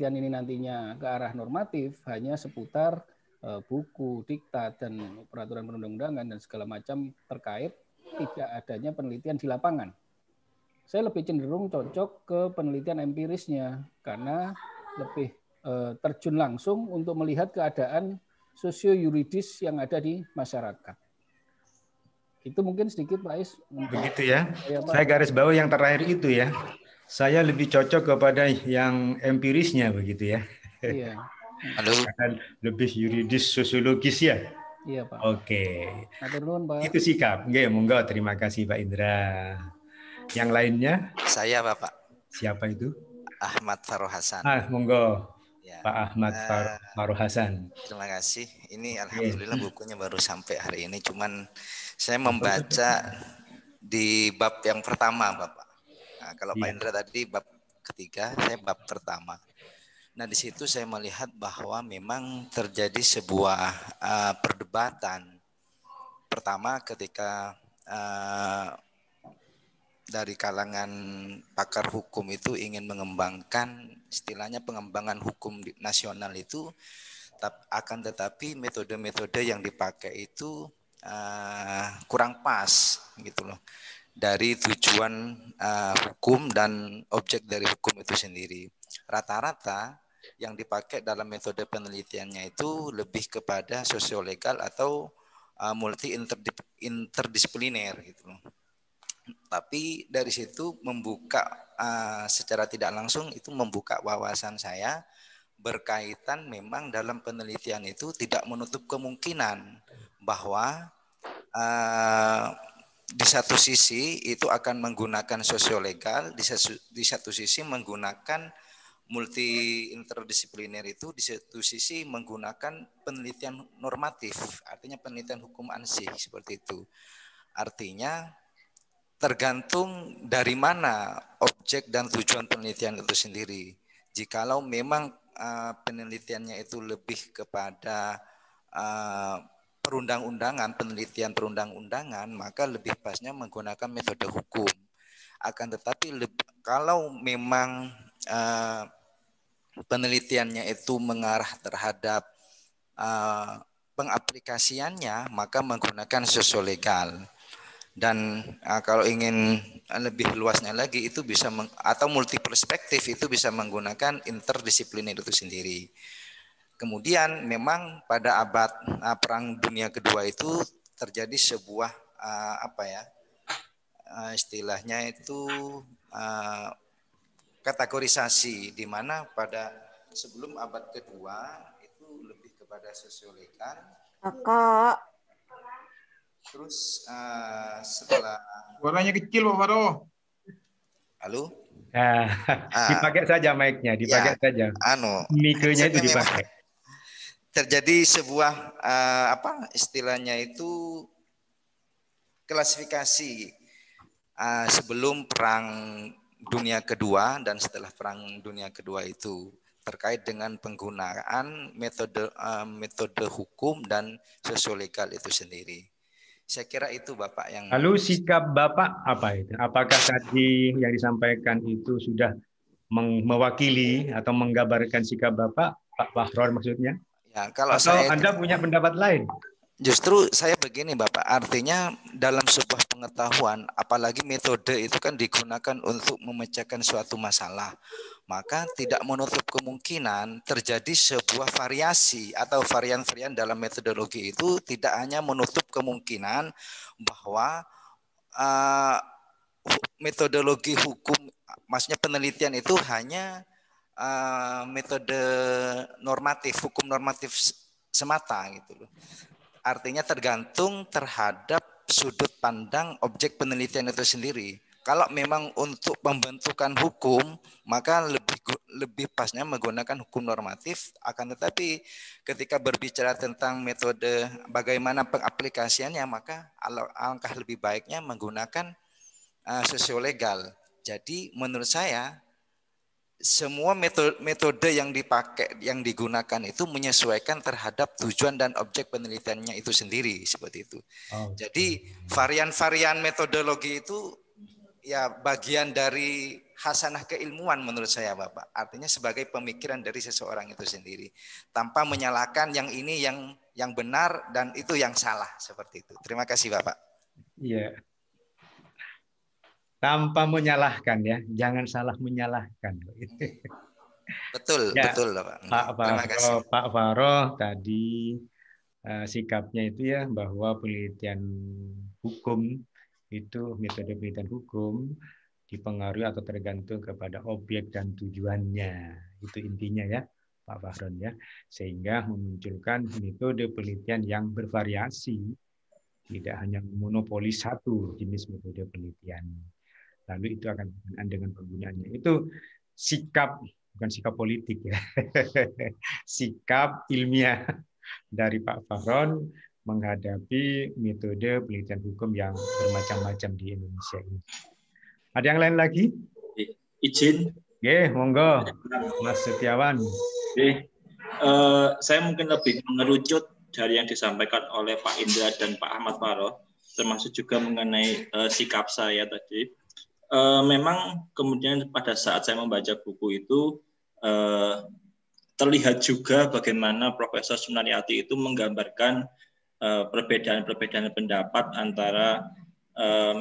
Penelitian ini nantinya ke arah normatif hanya seputar eh, buku, diktat, dan peraturan perundang-undangan dan segala macam terkait tidak adanya penelitian di lapangan. Saya lebih cenderung cocok ke penelitian empirisnya karena lebih eh, terjun langsung untuk melihat keadaan sosio yuridis yang ada di masyarakat. Itu mungkin sedikit Pak Is. Begitu ya. Saya, saya garis bawah yang terakhir itu ya saya lebih cocok kepada yang empirisnya begitu ya. Iya. Halo. lebih yuridis sosiologis ya. Iya Pak. Oke. Okay. Pak. Itu sikap. ya, monggo terima kasih Pak Indra. Yang lainnya? Saya Bapak. Siapa itu? Ahmad Faro Hasan. Ah, monggo. Ya. Pak Ahmad uh, eh, Faroh Terima kasih. Ini iya. alhamdulillah okay. bukunya baru sampai hari ini cuman saya membaca di bab yang pertama Bapak kalau iya. Pak Indra tadi bab ketiga, saya bab pertama. Nah, di situ saya melihat bahwa memang terjadi sebuah uh, perdebatan. Pertama ketika uh, dari kalangan pakar hukum itu ingin mengembangkan istilahnya pengembangan hukum nasional itu akan tetapi metode-metode yang dipakai itu uh, kurang pas gitu loh dari tujuan uh, hukum dan objek dari hukum itu sendiri. Rata-rata yang dipakai dalam metode penelitiannya itu lebih kepada sosiolegal atau uh, multi interdisipliner gitu. Tapi dari situ membuka uh, secara tidak langsung itu membuka wawasan saya berkaitan memang dalam penelitian itu tidak menutup kemungkinan bahwa uh, di satu sisi itu akan menggunakan sosiolegal, di satu, di satu sisi menggunakan multi interdisipliner itu, di satu sisi menggunakan penelitian normatif, artinya penelitian hukum ansih seperti itu. Artinya tergantung dari mana objek dan tujuan penelitian itu sendiri. Jikalau memang uh, penelitiannya itu lebih kepada uh, perundang-undangan, penelitian perundang-undangan, maka lebih pasnya menggunakan metode hukum. Akan tetapi kalau memang uh, penelitiannya itu mengarah terhadap uh, pengaplikasiannya, maka menggunakan sosiolegal. Dan uh, kalau ingin lebih luasnya lagi itu bisa meng, atau multi perspektif itu bisa menggunakan interdisiplin itu sendiri. Kemudian memang pada abad uh, perang dunia kedua itu terjadi sebuah uh, apa ya uh, istilahnya itu uh, kategorisasi di mana pada sebelum abad kedua itu lebih kepada sosiolekan. Kakak. Terus uh, setelah. Suaranya kecil, Pak Faro. Halo. Nah, dipakai saja mic-nya, dipakai ya, saja. Anu, mikronya itu dipakai. Memang, terjadi sebuah uh, apa istilahnya itu klasifikasi uh, sebelum perang dunia kedua dan setelah perang dunia kedua itu terkait dengan penggunaan metode uh, metode hukum dan sosiolegal itu sendiri. Saya kira itu Bapak yang Lalu sikap Bapak apa itu? Apakah tadi yang disampaikan itu sudah mewakili atau menggambarkan sikap Bapak Pak Bahron maksudnya? Ya, kalau Atau saya Anda punya pendapat lain? Justru saya begini Bapak, artinya dalam sebuah pengetahuan, apalagi metode itu kan digunakan untuk memecahkan suatu masalah. Maka tidak menutup kemungkinan terjadi sebuah variasi atau varian-varian dalam metodologi itu tidak hanya menutup kemungkinan bahwa uh, metodologi hukum, maksudnya penelitian itu hanya Eh, metode normatif, hukum normatif semata gitu loh. Artinya tergantung terhadap sudut pandang objek penelitian itu sendiri. Kalau memang untuk pembentukan hukum, maka lebih lebih pasnya menggunakan hukum normatif. Akan tetapi ketika berbicara tentang metode bagaimana pengaplikasiannya, maka alangkah lebih baiknya menggunakan uh, eh, sosiolegal. Jadi menurut saya semua metode, yang dipakai, yang digunakan itu menyesuaikan terhadap tujuan dan objek penelitiannya itu sendiri seperti itu. Oh. Jadi iya, iya. varian-varian metodologi itu ya bagian dari hasanah keilmuan menurut saya Bapak. Artinya sebagai pemikiran dari seseorang itu sendiri tanpa menyalahkan yang ini yang yang benar dan itu yang salah seperti itu. Terima kasih Bapak. Iya. Yeah tanpa menyalahkan ya jangan salah menyalahkan betul ya, betul pak Pak Faro Pak Faro tadi eh, sikapnya itu ya bahwa penelitian hukum itu metode penelitian hukum dipengaruhi atau tergantung kepada objek dan tujuannya itu intinya ya Pak Fahron ya sehingga memunculkan metode penelitian yang bervariasi tidak hanya monopoli satu jenis metode penelitian lalu itu akan berkenaan dengan penggunaannya. Itu sikap bukan sikap politik ya, sikap ilmiah dari Pak Faron menghadapi metode penelitian hukum yang bermacam-macam di Indonesia ini. Ada yang lain lagi? Izin. Oke, monggo, Mas Setiawan. Oke, uh, saya mungkin lebih mengerucut dari yang disampaikan oleh Pak Indra dan Pak Ahmad faroh termasuk juga mengenai uh, sikap saya tadi uh, memang kemudian pada saat saya membaca buku itu uh, terlihat juga bagaimana Profesor Sunaryati itu menggambarkan perbedaan eh, perbedaan-perbedaan pendapat antara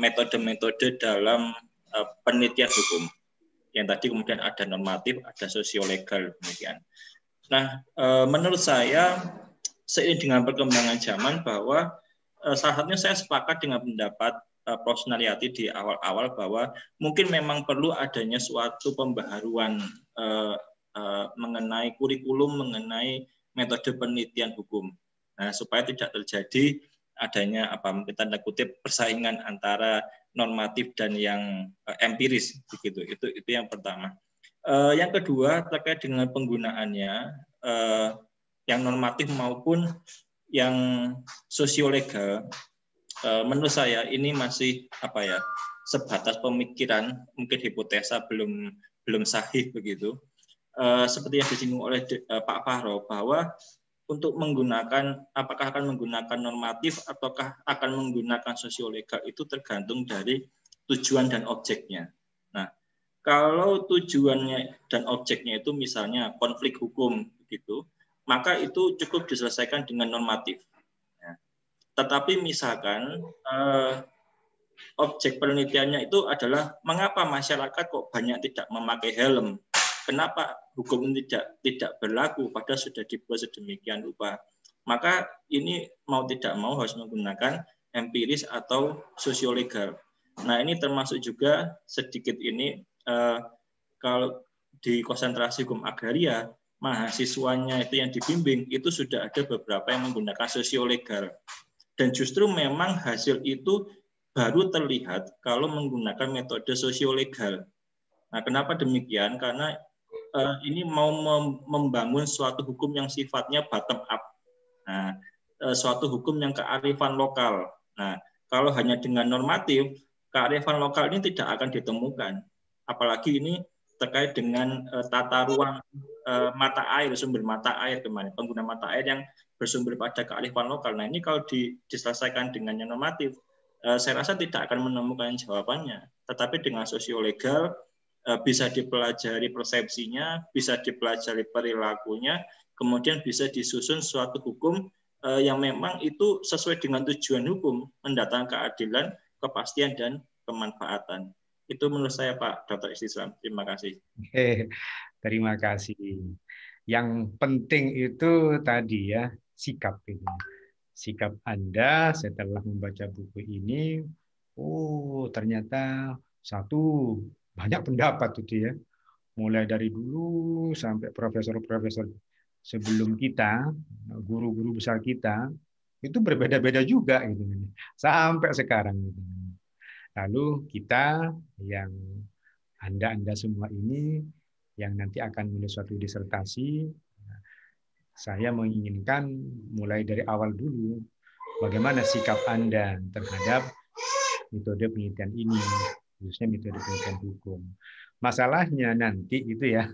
metode-metode dalam penelitian hukum yang tadi kemudian ada normatif, ada sosiolegal kemudian. Nah, menurut saya seiring dengan perkembangan zaman bahwa salah satunya saya sepakat dengan pendapat Eh, Profesionaliati di awal-awal bahwa mungkin memang perlu adanya suatu pembaharuan uh, uh, mengenai kurikulum, mengenai metode penelitian hukum. Nah, supaya tidak terjadi adanya apa kita kutip persaingan antara normatif dan yang empiris begitu. Itu itu yang pertama. Uh, yang kedua terkait dengan penggunaannya yang normatif maupun yang sosiolegal Eh, menurut saya ini masih apa ya sebatas pemikiran mungkin hipotesa belum belum sahih begitu eh, seperti yang disinggung oleh eh, Pak Fahro bahwa untuk menggunakan apakah akan menggunakan normatif ataukah akan menggunakan sosiolegal itu tergantung dari tujuan dan objeknya. Nah, kalau tujuannya dan objeknya itu misalnya konflik hukum gitu, maka itu cukup diselesaikan dengan normatif tetapi misalkan eh, objek penelitiannya itu adalah mengapa masyarakat kok banyak tidak memakai helm? Kenapa hukum tidak tidak berlaku pada sudah dibuat sedemikian rupa? Maka ini mau tidak mau harus menggunakan empiris atau sosiolegal. Nah ini termasuk juga sedikit ini eh, kalau di konsentrasi hukum agraria mahasiswanya itu yang dibimbing itu sudah ada beberapa yang menggunakan sosiolegal dan justru memang hasil itu baru terlihat kalau menggunakan metode sosiolegal. Nah, kenapa demikian? Karena eh, ini mau membangun suatu hukum yang sifatnya bottom up. Nah, eh, suatu hukum yang kearifan lokal. Nah, kalau hanya dengan normatif, kearifan lokal ini tidak akan ditemukan. Apalagi ini terkait dengan eh, tata ruang eh, mata air, sumber mata air kemarin, pengguna mata air yang bersumber pada kearifan lokal. Nah ini kalau diselesaikan dengan yang normatif, eh, saya rasa tidak akan menemukan jawabannya. Tetapi dengan sosiolegal eh, bisa dipelajari persepsinya, bisa dipelajari perilakunya, kemudian bisa disusun suatu hukum eh, yang memang itu sesuai dengan tujuan hukum, mendatangkan keadilan, kepastian dan kemanfaatan. Itu menurut saya Pak Dr. Islam. Terima kasih. Terima kasih. Yang penting itu tadi ya sikap ini. Sikap Anda setelah membaca buku ini, oh ternyata satu banyak pendapat itu ya. Mulai dari dulu sampai profesor-profesor sebelum kita, guru-guru besar kita itu berbeda-beda juga gitu sampai sekarang gitu. Lalu kita yang Anda-Anda semua ini yang nanti akan menulis suatu disertasi saya menginginkan mulai dari awal dulu bagaimana sikap Anda terhadap metode penelitian ini, khususnya metode penelitian hukum. Masalahnya nanti itu ya,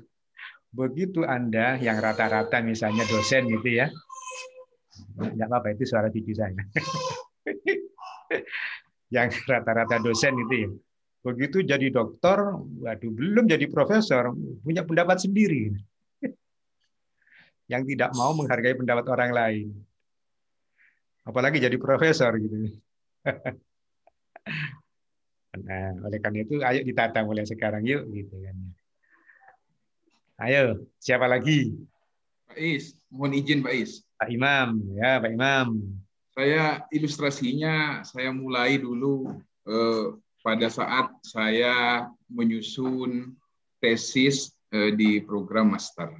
begitu Anda yang rata-rata misalnya dosen gitu ya, nggak apa-apa itu suara TV saya. yang rata-rata dosen itu ya. Begitu jadi dokter, waduh belum jadi profesor, punya pendapat sendiri yang tidak mau menghargai pendapat orang lain. Apalagi jadi profesor gitu. nah, oleh karena itu ayo ditata mulai sekarang yuk gitu kan. Ayo, siapa lagi? Pak Is, mohon izin Pak Is. Pak Imam, ya Pak Imam. Saya ilustrasinya saya mulai dulu eh, pada saat saya menyusun tesis eh, di program master.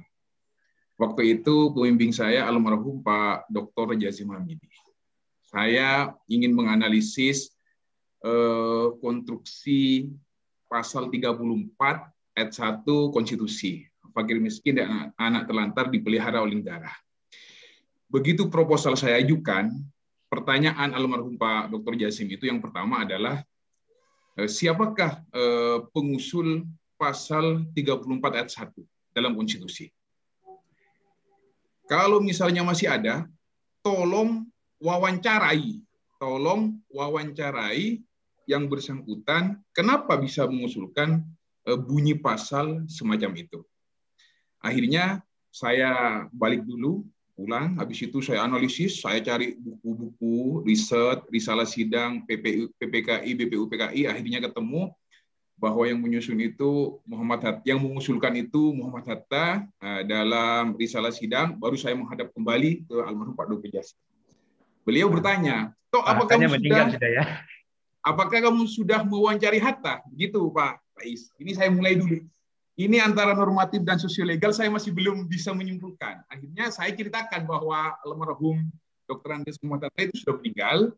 Waktu itu pembimbing saya almarhum Pak Dr. Jazim Hamidi. Saya ingin menganalisis eh, konstruksi pasal 34 ayat 1 konstitusi. Fakir miskin dan anak terlantar dipelihara oleh negara. Begitu proposal saya ajukan, pertanyaan almarhum Pak Dr. Jasim itu yang pertama adalah eh, siapakah eh, pengusul pasal 34 ayat 1 dalam konstitusi? Kalau misalnya masih ada, tolong wawancarai, tolong wawancarai yang bersangkutan kenapa bisa mengusulkan eh, bunyi pasal semacam itu. Akhirnya saya balik dulu, pulang, habis itu saya analisis, saya cari buku-buku, riset, risalah sidang, PPKI, BPUPKI, akhirnya ketemu bahwa yang menyusun itu Muhammad Hatta, yang mengusulkan itu Muhammad Hatta eh, dalam risalah sidang baru saya menghadap kembali ke almarhum Pak Dodi Jasa. Beliau bertanya, "Toh apa kamu sudah, sudah ya? Apakah kamu sudah mewawancari Hatta?" Gitu, Pak Rais. Ini saya mulai dulu. Ini antara normatif dan sosiolegal saya masih belum bisa menyimpulkan. Akhirnya saya ceritakan bahwa almarhum Dr. Andes Muhammad Hatta itu sudah meninggal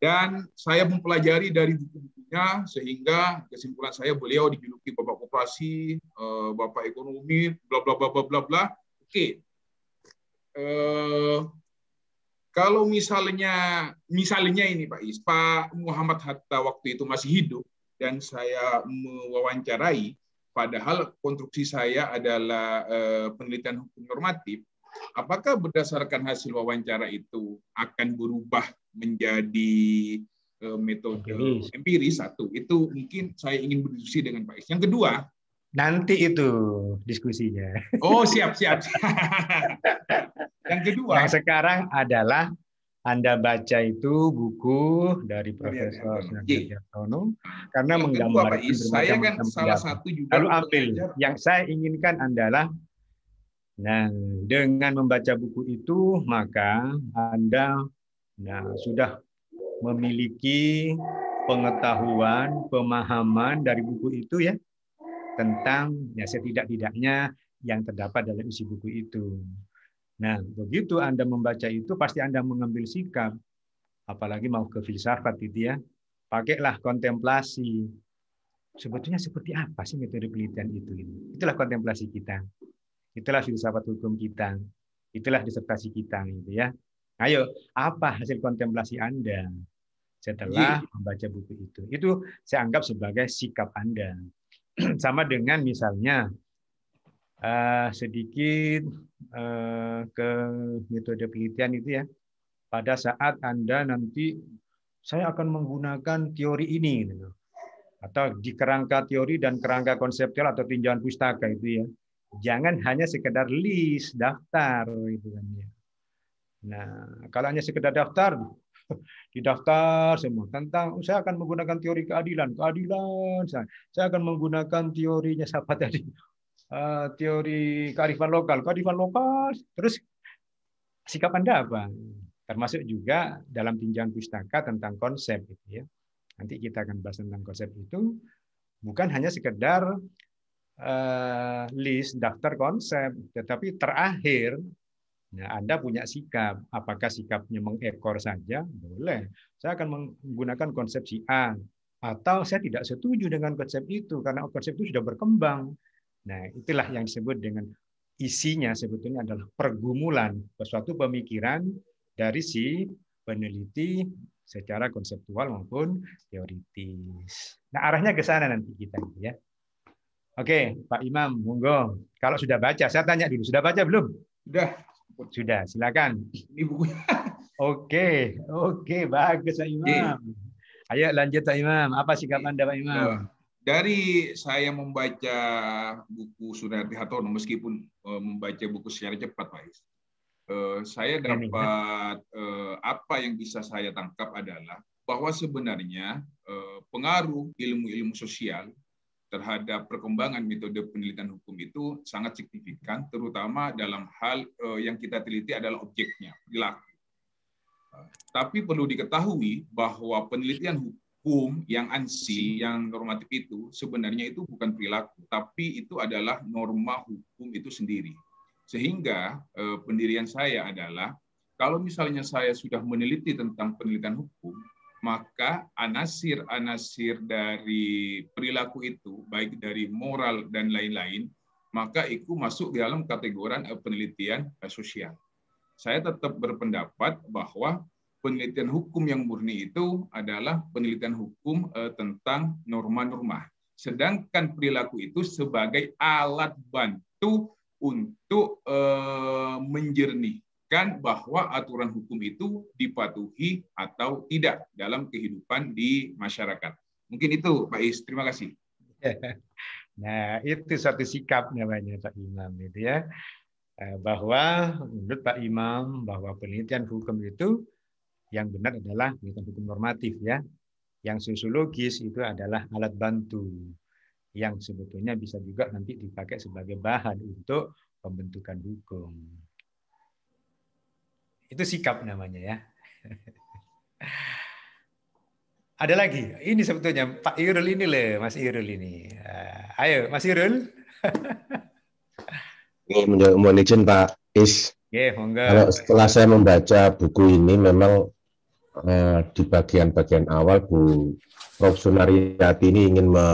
dan saya mempelajari dari buku-buku sebagainya sehingga kesimpulan saya beliau dijuluki bapak koperasi, uh, eh, bapak ekonomi, bla bla bla bla bla bla. Oke. Okay. Uh, eh, kalau misalnya misalnya ini Pak Is, Pak Muhammad Hatta waktu itu masih hidup dan saya mewawancarai, padahal konstruksi saya adalah uh, penelitian hukum normatif, apakah berdasarkan hasil wawancara itu akan berubah menjadi metode empiris. empiris satu itu mungkin saya ingin berdiskusi dengan Pak Is. Yang kedua nanti itu diskusinya. Oh siap siap. yang kedua yang nah, sekarang adalah anda baca itu buku dari iya, iya, Profesor iya. Sudarsono karena menggambarkan kedua, saya kan salah pendapat. satu juga lalu ambil yang saya inginkan adalah nah dengan membaca buku itu maka Anda nah sudah memiliki pengetahuan, pemahaman dari buku itu ya tentang ya setidak-tidaknya yang terdapat dalam isi buku itu. Nah, begitu Anda membaca itu pasti Anda mengambil sikap apalagi mau ke filsafat itu ya. Pakailah kontemplasi. Sebetulnya seperti apa sih metode penelitian itu ini? Itulah kontemplasi kita. Itulah filsafat hukum kita. Itulah disertasi kita gitu ya. Ayo, apa hasil kontemplasi Anda setelah iya. membaca buku itu? Itu saya anggap sebagai sikap Anda. Sama dengan misalnya uh, sedikit uh, ke metode penelitian itu ya. Pada saat Anda nanti saya akan menggunakan teori ini gitu atau di kerangka teori dan kerangka konseptual atau tinjauan pustaka itu ya. Jangan hanya sekedar list, daftar gitu kan ya Nah, kalau hanya sekedar daftar, didaftar semua tentang saya akan menggunakan teori keadilan, keadilan saya, saya akan menggunakan teorinya siapa tadi? Uh, teori kearifan lokal, kearifan lokal. Terus sikap Anda apa? Termasuk juga dalam tinjauan pustaka tentang konsep gitu ya. Nanti kita akan bahas tentang konsep itu bukan hanya sekedar uh, list daftar konsep, tetapi terakhir Nah, Anda punya sikap. Apakah sikapnya mengekor saja? Boleh. Saya akan menggunakan konsepsi A. Atau saya tidak setuju dengan konsep itu karena konsep itu sudah berkembang. Nah, itulah yang disebut dengan isinya sebetulnya adalah pergumulan suatu pemikiran dari si peneliti secara konseptual maupun teoritis. Nah, arahnya ke sana nanti kita ya. Oke, Pak Imam, monggo. Kalau sudah baca, saya tanya dulu, sudah baca belum? Sudah. Sudah, silakan. Ini bukunya. Oke, oke, bagus Pak Imam. Okay. Ayo lanjut Pak Imam. Apa sikap Anda Pak Imam? Iya. Dari saya membaca buku Sunarti Hatono, meskipun eh, membaca buku secara cepat Pak Is, eh, saya dapat eh, apa yang bisa saya tangkap adalah bahwa sebenarnya pengaruh ilmu-ilmu sosial terhadap perkembangan metode penelitian hukum itu sangat signifikan, terutama dalam hal eh, yang kita teliti adalah objeknya, perilaku. Tapi perlu diketahui bahwa penelitian hukum yang ansi, yang normatif itu sebenarnya itu bukan perilaku, tapi itu adalah norma hukum itu sendiri. Sehingga eh, pendirian saya adalah kalau misalnya saya sudah meneliti tentang penelitian hukum, maka anasir-anasir dari perilaku itu, baik dari moral dan lain-lain, maka itu masuk dalam kategori eh, penelitian eh, sosial. Saya tetap berpendapat bahwa penelitian hukum yang murni itu adalah penelitian hukum eh, tentang norma-norma. Sedangkan perilaku itu sebagai alat bantu untuk menjernih, menentukan bahwa aturan hukum itu dipatuhi atau tidak dalam kehidupan di masyarakat. Mungkin itu, Pak Is. Terima kasih. Nah, itu satu sikap namanya Pak Imam itu ya. Eh, bahwa menurut Pak Imam bahwa penelitian hukum itu yang benar adalah penelitian hukum normatif ya. Yang sosiologis itu adalah alat bantu yang sebetulnya bisa juga nanti dipakai sebagai bahan untuk pembentukan hukum. Itu sikap namanya ya. Ada lagi. Ini sebetulnya Pak Irul ini loh, Mas Irul ini. Eh, ayo, Mas Irul. ini mohon izin Pak Is. Yeah, Kalau setelah saya membaca buku ini memang eh, di bagian-bagian awal Bu Prof. Sunaryati ini ingin me,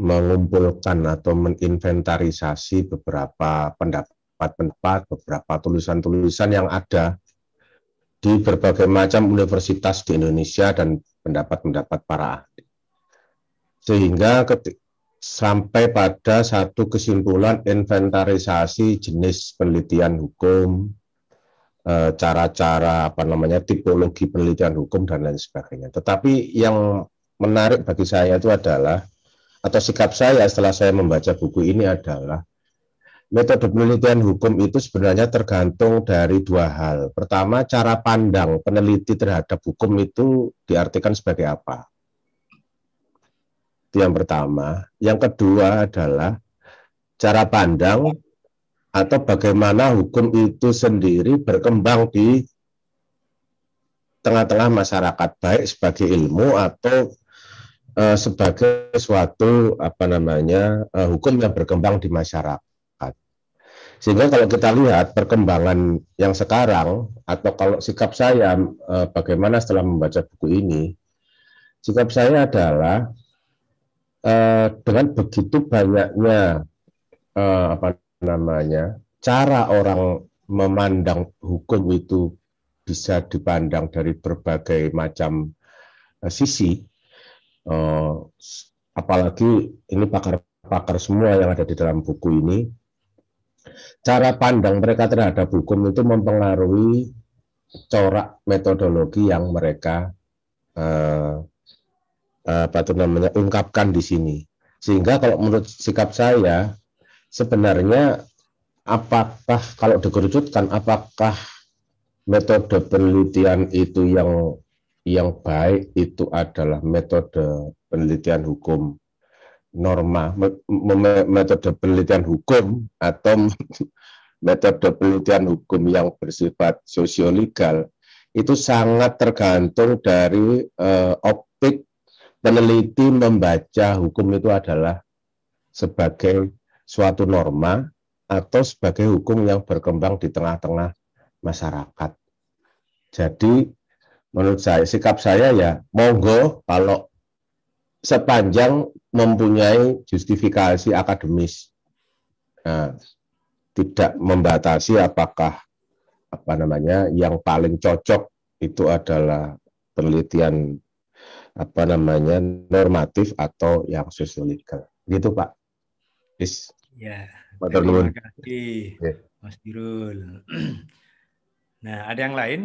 mengumpulkan atau meninventarisasi beberapa pendapat pendapat-pendapat, beberapa tulisan-tulisan yang ada di berbagai macam universitas di Indonesia dan pendapat-pendapat para ahli. Sehingga sampai pada satu kesimpulan inventarisasi jenis penelitian hukum, eh, cara-cara apa namanya tipologi penelitian hukum dan lain sebagainya. Tetapi yang menarik bagi saya itu adalah atau sikap saya setelah saya membaca buku ini adalah metode penelitian hukum itu sebenarnya tergantung dari dua hal. Pertama, cara pandang peneliti terhadap hukum itu diartikan sebagai apa. Itu yang pertama. Yang kedua adalah cara pandang atau bagaimana hukum itu sendiri berkembang di tengah-tengah masyarakat baik sebagai ilmu atau uh, sebagai suatu apa namanya uh, hukum yang berkembang di masyarakat sehingga kalau kita lihat perkembangan yang sekarang atau kalau sikap saya eh, bagaimana setelah membaca buku ini, sikap saya adalah eh, dengan begitu banyaknya eh, apa namanya cara orang memandang hukum itu bisa dipandang dari berbagai macam eh, sisi. Eh, apalagi ini pakar-pakar semua yang ada di dalam buku ini cara pandang mereka terhadap hukum itu mempengaruhi corak metodologi yang mereka eh, eh, apa itu namanya ungkapkan di sini. Sehingga kalau menurut sikap saya sebenarnya apakah kalau dikerucutkan apakah metode penelitian itu yang yang baik itu adalah metode penelitian hukum norma, metode penelitian hukum atau metode penelitian hukum yang bersifat sosiolegal itu sangat tergantung dari uh, optik peneliti membaca hukum itu adalah sebagai suatu norma atau sebagai hukum yang berkembang di tengah-tengah masyarakat. Jadi menurut saya sikap saya ya monggo kalau sepanjang mempunyai justifikasi akademis. Nah, tidak membatasi apakah apa namanya yang paling cocok itu adalah penelitian apa namanya normatif atau yang sosiologikal. Gitu Pak. Is. Ya. Terima kasih ya. Mas Dirul. Nah, ada yang lain?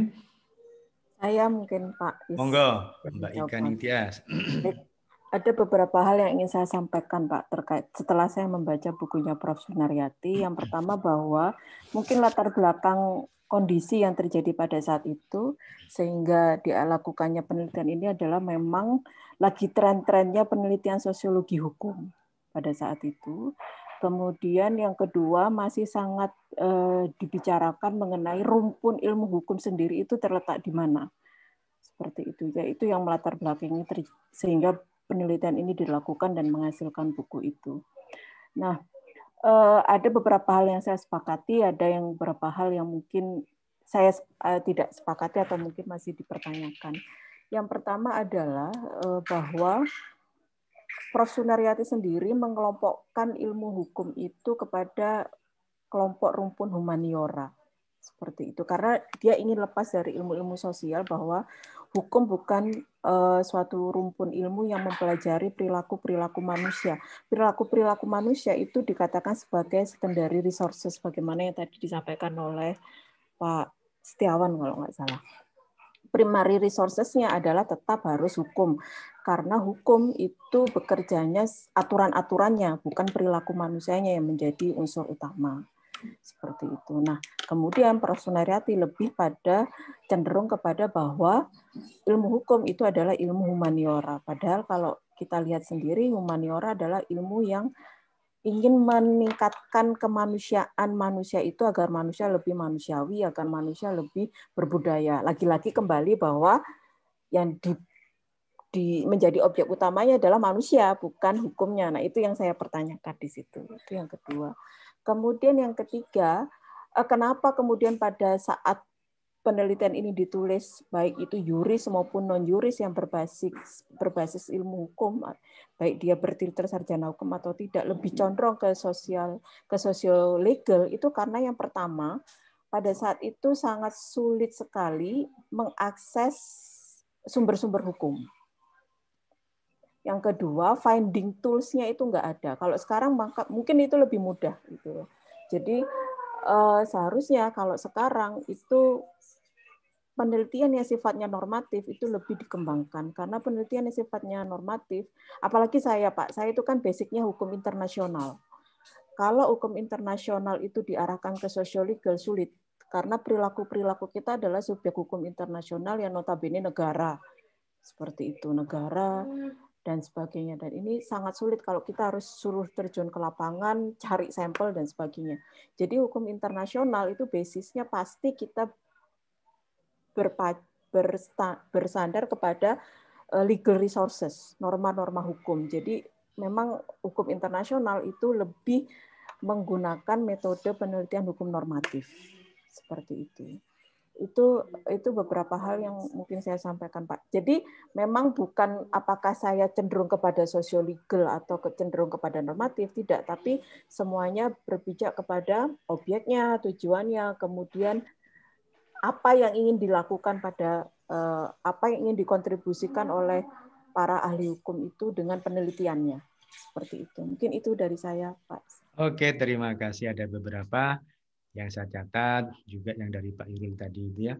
Saya mungkin Pak. Monggo, Mbak Ika Nintias ada beberapa hal yang ingin saya sampaikan Pak terkait setelah saya membaca bukunya Prof. Sunaryati. Yang pertama bahwa mungkin latar belakang kondisi yang terjadi pada saat itu sehingga dilakukannya penelitian ini adalah memang lagi tren-trennya penelitian sosiologi hukum pada saat itu. Kemudian yang kedua masih sangat eh, dibicarakan mengenai rumpun ilmu hukum sendiri itu terletak di mana seperti itu. Yaitu yang melatar belakangnya sehingga penelitian ini dilakukan dan menghasilkan buku itu. Nah, eh, ada beberapa hal yang saya sepakati, ada yang beberapa hal yang mungkin saya eh, tidak sepakati atau mungkin masih dipertanyakan. Yang pertama adalah eh, bahwa Prof. Sunaryati sendiri mengelompokkan ilmu hukum itu kepada kelompok rumpun humaniora seperti itu karena dia ingin lepas dari ilmu-ilmu sosial bahwa hukum bukan uh, suatu rumpun ilmu yang mempelajari perilaku-perilaku manusia. Perilaku-perilaku manusia itu dikatakan sebagai secondary resources bagaimana yang tadi disampaikan oleh Pak Setiawan kalau nggak salah. Primary resourcesnya adalah tetap harus hukum karena hukum itu bekerjanya aturan-aturannya bukan perilaku manusianya yang menjadi unsur utama seperti itu. Nah, kemudian Prof Sunaryati lebih pada cenderung kepada bahwa ilmu hukum itu adalah ilmu humaniora. Padahal kalau kita lihat sendiri humaniora adalah ilmu yang ingin meningkatkan kemanusiaan manusia itu agar manusia lebih manusiawi, agar manusia lebih berbudaya. Lagi-lagi kembali bahwa yang di di menjadi objek utamanya adalah manusia bukan hukumnya. Nah, itu yang saya pertanyakan di situ. Itu yang kedua. Kemudian yang ketiga, eh, kenapa kemudian pada saat penelitian ini ditulis baik itu yuris maupun non yuris yang berbasis berbasis ilmu hukum baik dia bertitel sarjana hukum atau tidak lebih condong ke sosial ke sosial legal itu karena yang pertama pada saat itu sangat sulit sekali mengakses sumber-sumber hukum yang kedua, finding toolsnya itu nggak ada. Kalau sekarang maka, mungkin itu lebih mudah gitu. Jadi uh, seharusnya kalau sekarang itu penelitian yang sifatnya normatif itu lebih dikembangkan karena penelitian yang sifatnya normatif apalagi saya Pak saya itu kan basicnya hukum internasional kalau hukum internasional itu diarahkan ke social legal sulit karena perilaku-perilaku kita adalah subjek hukum internasional yang notabene negara seperti itu negara dan sebagainya. Dan ini sangat sulit kalau kita harus suruh terjun ke lapangan, cari sampel dan sebagainya. Jadi hukum internasional itu basisnya pasti kita berpa, bersta, bersandar kepada eh, legal resources, norma-norma hukum. Jadi memang hukum internasional itu lebih menggunakan metode penelitian hukum normatif seperti itu itu itu beberapa hal yang mungkin saya sampaikan Pak. Jadi memang bukan apakah saya cenderung kepada sosiolegal atau cenderung kepada normatif tidak, tapi semuanya berpijak kepada objeknya, tujuannya, kemudian apa yang ingin dilakukan pada eh, apa yang ingin dikontribusikan oleh para ahli hukum itu dengan penelitiannya. Seperti itu. Mungkin itu dari saya, Pak. Oke, terima kasih ada beberapa yang saya catat juga yang dari Pak Irul tadi itu ya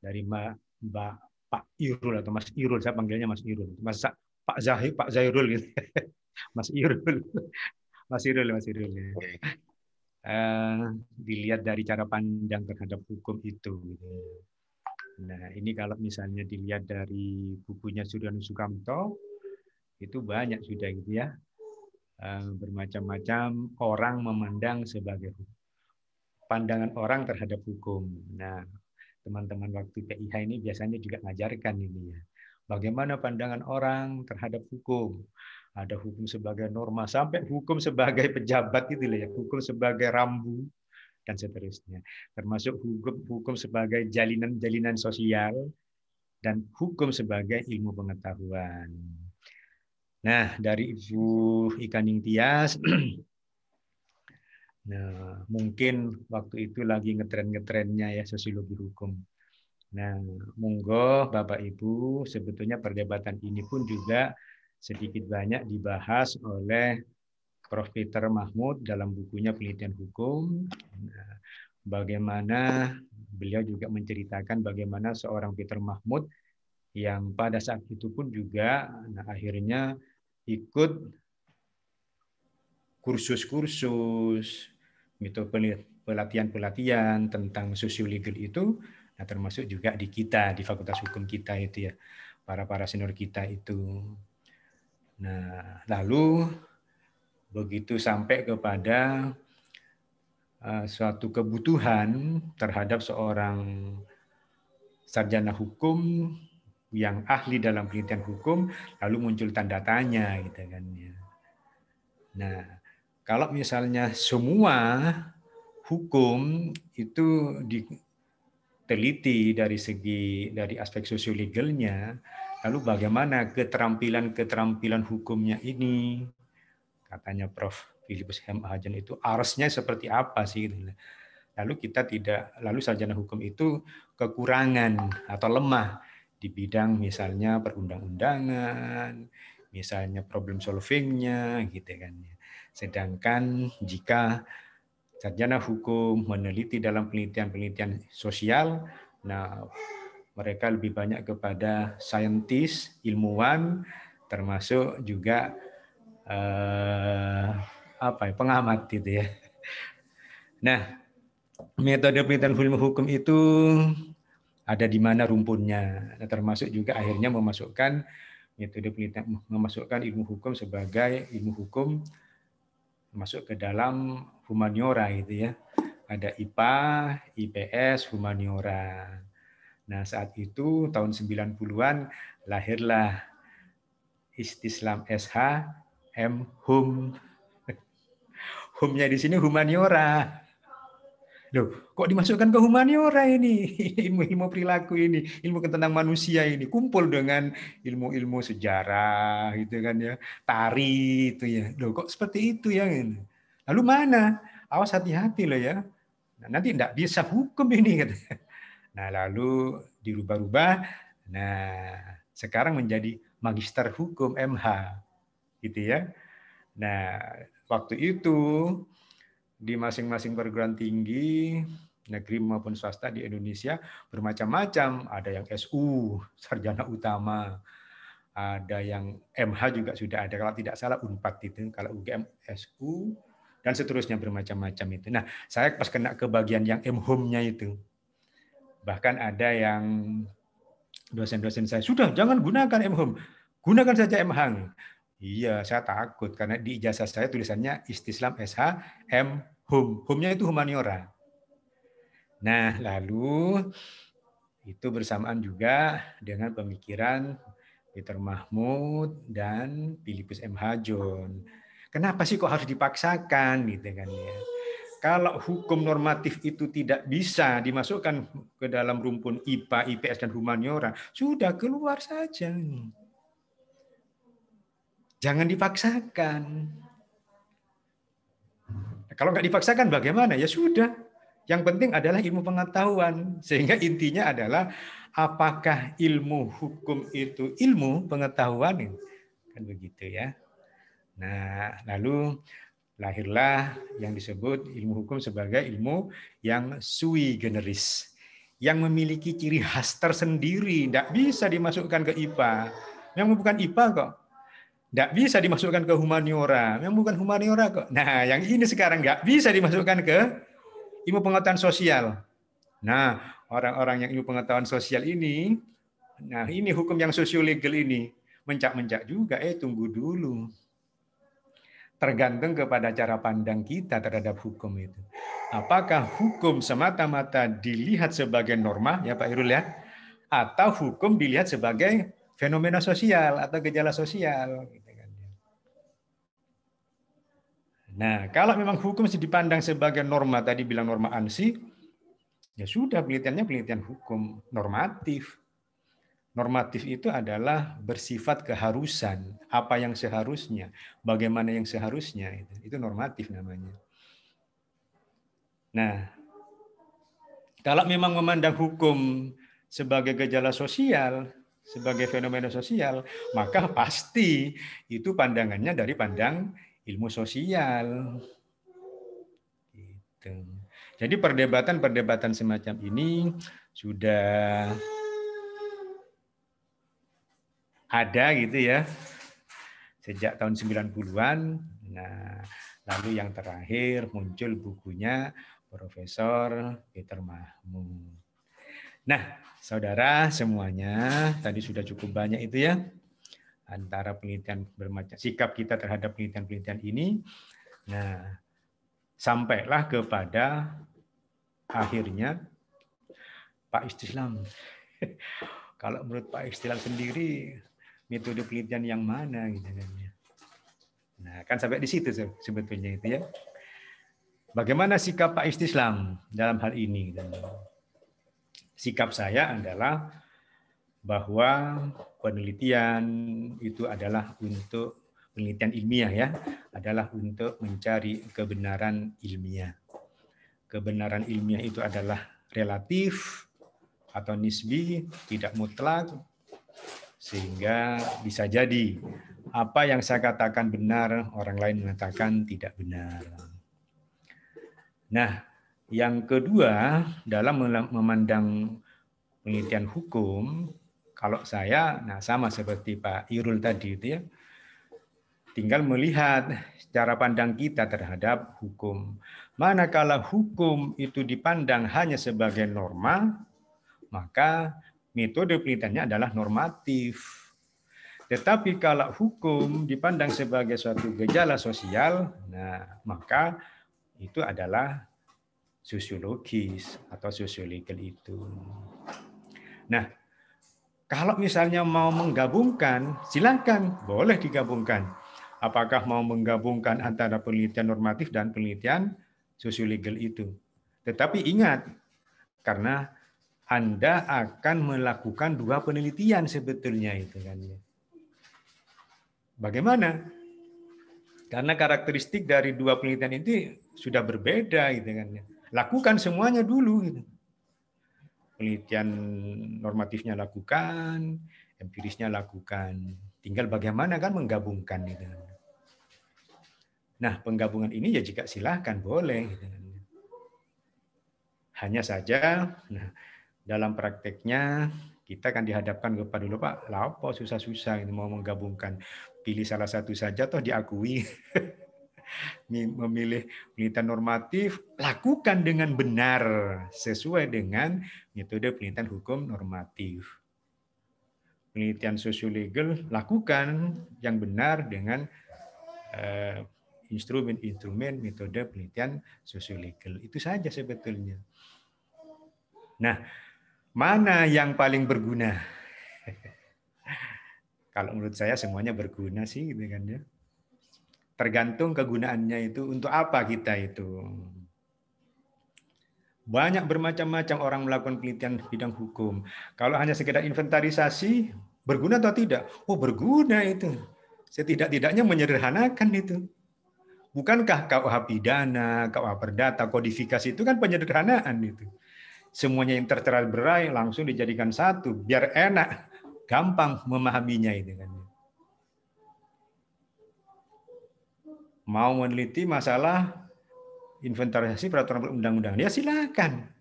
dari Mbak, Mbak Pak Irul atau Mas Irul saya panggilnya Mas Irul Mas Pak Zahir Pak Zairul gitu Mas Irul Mas Irul Mas Irul uh, dilihat dari cara pandang terhadap hukum itu gitu. Nah, ini kalau misalnya dilihat dari bukunya Suryono Sukamto, itu banyak sudah gitu ya, eh, bermacam-macam orang memandang sebagai hukum pandangan orang terhadap hukum. Nah, teman-teman waktu PIH ini biasanya juga ngajarkan ini ya. Bagaimana pandangan orang terhadap hukum? Ada hukum sebagai norma, sampai hukum sebagai pejabat gitu ya, hukum sebagai rambu dan seterusnya. Termasuk hukum hukum sebagai jalinan-jalinan sosial dan hukum sebagai ilmu pengetahuan. Nah, dari Ibu Ikaning Tias Nah, mungkin waktu itu lagi ngetren-ngetrennya ya sosiologi hukum. Nah, monggo Bapak Ibu, sebetulnya perdebatan ini pun juga sedikit banyak dibahas oleh Prof. Peter Mahmud dalam bukunya Penelitian Hukum. Nah, bagaimana beliau juga menceritakan bagaimana seorang Peter Mahmud yang pada saat itu pun juga nah, akhirnya ikut kursus-kursus gitu pelatihan-pelatihan tentang sosiolegal itu nah termasuk juga di kita di fakultas hukum kita itu ya para para senior kita itu nah lalu begitu sampai kepada uh, suatu kebutuhan terhadap seorang sarjana hukum yang ahli dalam penelitian hukum lalu muncul tanda tanya gitu kan ya nah kalau misalnya semua hukum itu diteliti dari segi dari aspek sosiolegalnya, lalu bagaimana keterampilan-keterampilan hukumnya ini? Katanya Prof. Philipus Hem Hajan itu arusnya seperti apa sih? Lalu kita tidak, lalu sarjana hukum itu kekurangan atau lemah di bidang misalnya perundang-undangan, misalnya problem solvingnya gitu kan. Ya. Sedangkan jika sarjana hukum meneliti dalam penelitian-penelitian sosial, nah mereka lebih banyak kepada saintis, ilmuwan, termasuk juga eh, apa ya, pengamat gitu ya. Nah, metode penelitian ilmu hukum itu ada di mana rumpunnya, nah, termasuk juga akhirnya memasukkan metode penelitian memasukkan ilmu hukum sebagai ilmu hukum masuk ke dalam humaniora gitu ya. Ada IPA, IPS, humaniora. Nah, saat itu tahun 90-an lahirlah Istislam SH M Hum. Humnya di sini humaniora. Loh, kok dimasukkan ke humaniora ini? Ilmu-ilmu perilaku ini, ilmu tentang manusia ini, kumpul dengan ilmu-ilmu sejarah gitu kan ya, tari itu ya. Loh, kok seperti itu ya? Lalu mana? Awas hati-hati loh ya. Nah, nanti tidak bisa hukum ini gitu. Nah, lalu dirubah-rubah. Nah, sekarang menjadi magister hukum MH. Gitu ya. Nah, waktu itu di masing-masing perguruan tinggi negeri maupun swasta di Indonesia bermacam-macam. Ada yang SU, sarjana utama, ada yang MH juga sudah ada. Kalau tidak salah Unpad itu, kalau UGM SU dan seterusnya bermacam-macam itu. Nah, saya pas kena ke bagian yang MHOM-nya itu. Bahkan ada yang dosen-dosen saya, sudah jangan gunakan MHOM, gunakan saja MH Iya, saya takut karena di ijazah saya tulisannya Istislam SH M Home-nya itu humaniora. Nah, lalu itu bersamaan juga dengan pemikiran Peter Mahmud dan Filipus M. Hajon. Kenapa sih kok harus dipaksakan gitu kan ya? Kalau hukum normatif itu tidak bisa dimasukkan ke dalam rumpun IPA, IPS, dan humaniora, sudah keluar saja. Jangan dipaksakan. Kalau nggak dipaksakan bagaimana? Ya sudah. Yang penting adalah ilmu pengetahuan. Sehingga intinya adalah apakah ilmu hukum itu ilmu pengetahuan? Kan begitu ya. Nah, lalu lahirlah yang disebut ilmu hukum sebagai ilmu yang sui generis. Yang memiliki ciri khas tersendiri, tidak bisa dimasukkan ke IPA. Yang bukan IPA kok, tidak bisa dimasukkan ke humaniora. Yang bukan humaniora kok. Nah, yang ini sekarang nggak bisa dimasukkan ke ilmu pengetahuan sosial. Nah, orang-orang yang ilmu pengetahuan sosial ini, nah ini hukum yang sosiolegal ini, mencak-mencak juga, eh tunggu dulu. Tergantung kepada cara pandang kita terhadap hukum itu. Apakah hukum semata-mata dilihat sebagai norma, ya Pak Irul ya, atau hukum dilihat sebagai fenomena sosial atau gejala sosial. Nah, kalau memang hukum dipandang sebagai norma, tadi bilang norma ansi, ya sudah penelitiannya penelitian hukum normatif. Normatif itu adalah bersifat keharusan, apa yang seharusnya, bagaimana yang seharusnya, itu normatif namanya. Nah, kalau memang memandang hukum sebagai gejala sosial, sebagai fenomena sosial, maka pasti itu pandangannya dari pandang ilmu sosial. Gitu. Jadi perdebatan-perdebatan semacam ini sudah ada gitu ya sejak tahun 90-an. Nah, lalu yang terakhir muncul bukunya Profesor Peter Mahmud. Nah, saudara semuanya, tadi sudah cukup banyak itu ya antara penelitian bermacam sikap kita terhadap penelitian-penelitian ini. Nah, sampailah kepada akhirnya Pak Istislam Kalau menurut Pak Istislam sendiri metode penelitian yang mana gitu kan. Ya. Nah, kan sampai di situ sebetulnya itu ya. Bagaimana sikap Pak Istislam dalam hal ini? dan Sikap saya adalah bahwa penelitian itu adalah untuk penelitian ilmiah ya, adalah untuk mencari kebenaran ilmiah. Kebenaran ilmiah itu adalah relatif atau nisbi, tidak mutlak, sehingga bisa jadi apa yang saya katakan benar, orang lain mengatakan tidak benar. Nah, yang kedua, dalam memandang penelitian hukum, kalau saya, nah sama seperti Pak Irul tadi itu ya, tinggal melihat cara pandang kita terhadap hukum. Manakala hukum itu dipandang hanya sebagai norma, maka metode penelitiannya adalah normatif. Tetapi kalau hukum dipandang sebagai suatu gejala sosial, nah maka itu adalah sosiologis atau sosiologis itu. Nah, kalau misalnya mau menggabungkan, silakan, boleh digabungkan. Apakah mau menggabungkan antara penelitian normatif dan penelitian sosiolegal itu. Tetapi ingat, karena Anda akan melakukan dua penelitian sebetulnya itu kan. Ya. Bagaimana? Karena karakteristik dari dua penelitian itu sudah berbeda gitu kan. Ya. Lakukan semuanya dulu gitu penelitian normatifnya lakukan, empirisnya lakukan. Tinggal bagaimana kan menggabungkan gitu. Nah, penggabungan ini ya jika silahkan boleh. Gitu. Hanya saja nah, dalam prakteknya kita akan dihadapkan kepada dulu Pak, lapo susah-susah ini mau menggabungkan. Pilih salah satu saja toh diakui. memilih penelitian normatif lakukan dengan benar sesuai dengan metode penelitian hukum normatif. Penelitian sosiolegal lakukan yang benar dengan instrumen-instrumen eh, metode penelitian sosiolegal. Itu saja sebetulnya. Nah, mana yang paling berguna? Kalau menurut saya semuanya berguna sih gitu kan ya. Tergantung kegunaannya itu untuk apa kita itu. Banyak bermacam-macam orang melakukan penelitian bidang hukum. Kalau hanya sekedar inventarisasi, berguna atau tidak? Oh, berguna itu. Setidak-tidaknya menyederhanakan itu. Bukankah KUH pidana, KUH perdata, kodifikasi itu kan penyederhanaan itu. Semuanya yang tertera berai langsung dijadikan satu, biar enak, gampang memahaminya itu kan. Mau meneliti masalah inventarisasi peraturan perundang-undangan ya silakan.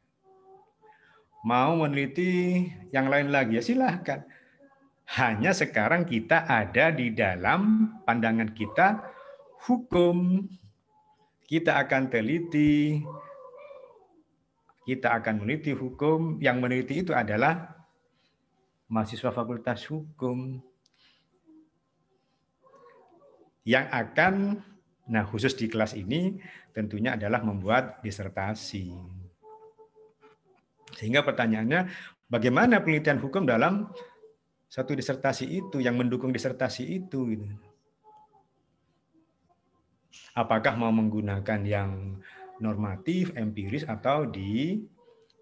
Mau meneliti yang lain lagi ya silakan. Hanya sekarang kita ada di dalam pandangan kita hukum. Kita akan teliti kita akan meneliti hukum. Yang meneliti itu adalah mahasiswa fakultas hukum yang akan Nah, khusus di kelas ini tentunya adalah membuat disertasi. Sehingga pertanyaannya, bagaimana penelitian hukum dalam satu disertasi itu yang mendukung disertasi itu gitu? Apakah mau menggunakan yang normatif, empiris atau di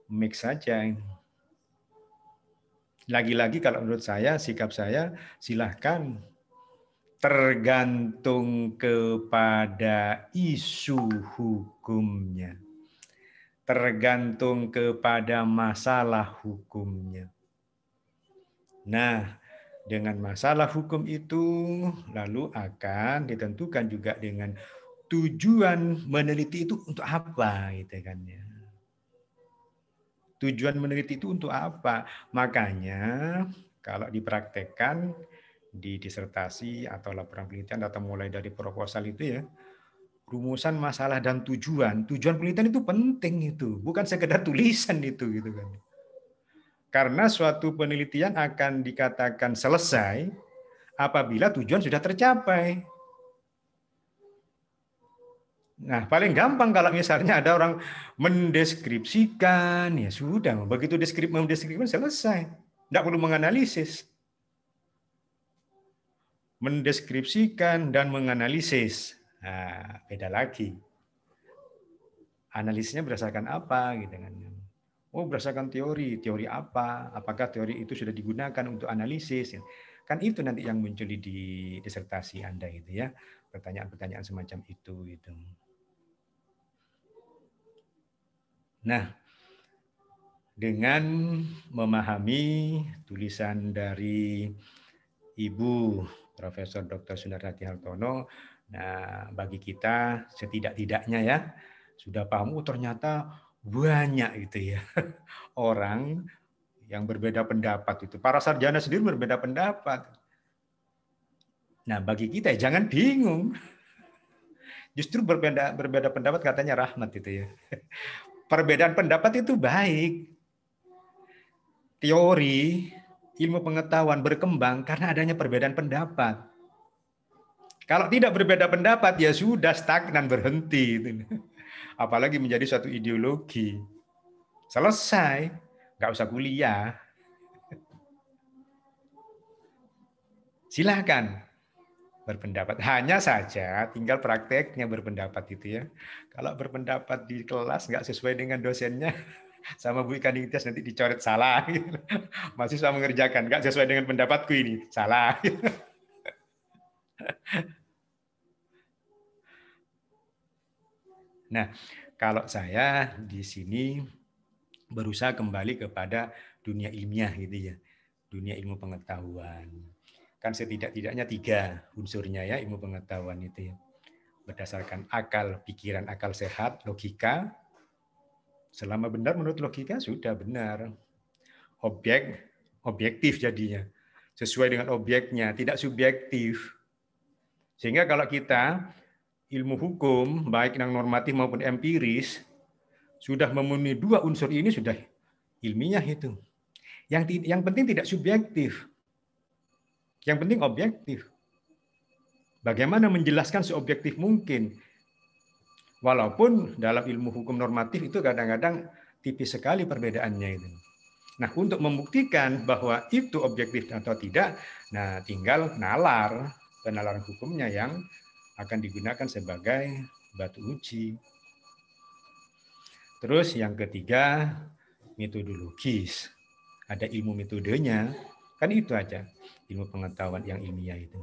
mix saja? Lagi-lagi kalau menurut saya, sikap saya silahkan tergantung kepada isu hukumnya, tergantung kepada masalah hukumnya. Nah, dengan masalah hukum itu lalu akan ditentukan juga dengan tujuan meneliti itu untuk apa gitu kan ya. Tujuan meneliti itu untuk apa? Makanya kalau dipraktekkan di disertasi atau laporan penelitian atau mulai dari proposal itu ya rumusan masalah dan tujuan tujuan penelitian itu penting itu bukan sekedar tulisan itu gitu kan karena suatu penelitian akan dikatakan selesai apabila tujuan sudah tercapai Nah, paling gampang kalau misalnya ada orang mendeskripsikan, ya sudah, begitu deskrip mendeskripsikan selesai. Tidak perlu menganalisis mendeskripsikan dan menganalisis. Nah, beda lagi. Analisisnya berdasarkan apa gitu kan. Oh, berdasarkan teori. Teori apa? Apakah teori itu sudah digunakan untuk analisis? Kan itu nanti yang muncul di disertasi Anda gitu ya. Pertanyaan-pertanyaan semacam itu gitu. Nah, dengan memahami tulisan dari Ibu Profesor Dr. Sundarati Hartono. Nah, bagi kita setidak-tidaknya ya sudah paham oh, ternyata banyak gitu ya orang yang berbeda pendapat itu. Para sarjana sendiri berbeda pendapat. Nah, bagi kita ya, jangan bingung. Justru berbeda berbeda pendapat katanya rahmat itu ya. Perbedaan pendapat itu baik. Teori ilmu pengetahuan berkembang karena adanya perbedaan pendapat. Kalau tidak berbeda pendapat ya sudah stagnan berhenti Apalagi menjadi suatu ideologi. Selesai, nggak usah kuliah. Silahkan berpendapat. Hanya saja tinggal prakteknya berpendapat itu ya. Kalau berpendapat di kelas nggak sesuai dengan dosennya, sama Bu Ika Ningtyas nanti dicoret salah. masih Mahasiswa mengerjakan, nggak sesuai dengan pendapatku ini, salah. Nah, kalau saya di sini berusaha kembali kepada dunia ilmiah gitu ya, dunia ilmu pengetahuan. Kan setidak-tidaknya tiga unsurnya ya ilmu pengetahuan itu ya. Berdasarkan akal, pikiran akal sehat, logika, Selama benar menurut logika sudah benar. Objek objektif jadinya. Sesuai dengan objeknya, tidak subjektif. Sehingga kalau kita ilmu hukum, baik yang normatif maupun empiris, sudah memenuhi dua unsur ini sudah ilmiah itu. Yang yang penting tidak subjektif. Yang penting objektif. Bagaimana menjelaskan seobjektif mungkin Walaupun dalam ilmu hukum normatif itu kadang-kadang tipis sekali perbedaannya itu. Nah, untuk membuktikan bahwa itu objektif atau tidak, nah tinggal nalar, penalaran hukumnya yang akan digunakan sebagai batu uji. Terus yang ketiga, metodologis. Ada ilmu metodenya, kan itu aja ilmu pengetahuan yang ilmiah itu.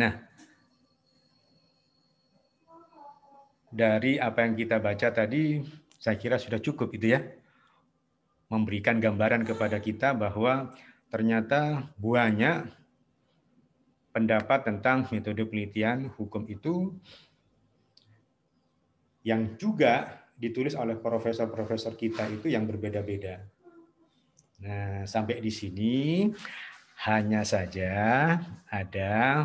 Nah, dari apa yang kita baca tadi, saya kira sudah cukup itu ya. Memberikan gambaran kepada kita bahwa ternyata banyak pendapat tentang metode penelitian hukum itu yang juga ditulis oleh profesor-profesor kita itu yang berbeda-beda. Nah, sampai di sini hanya saja ada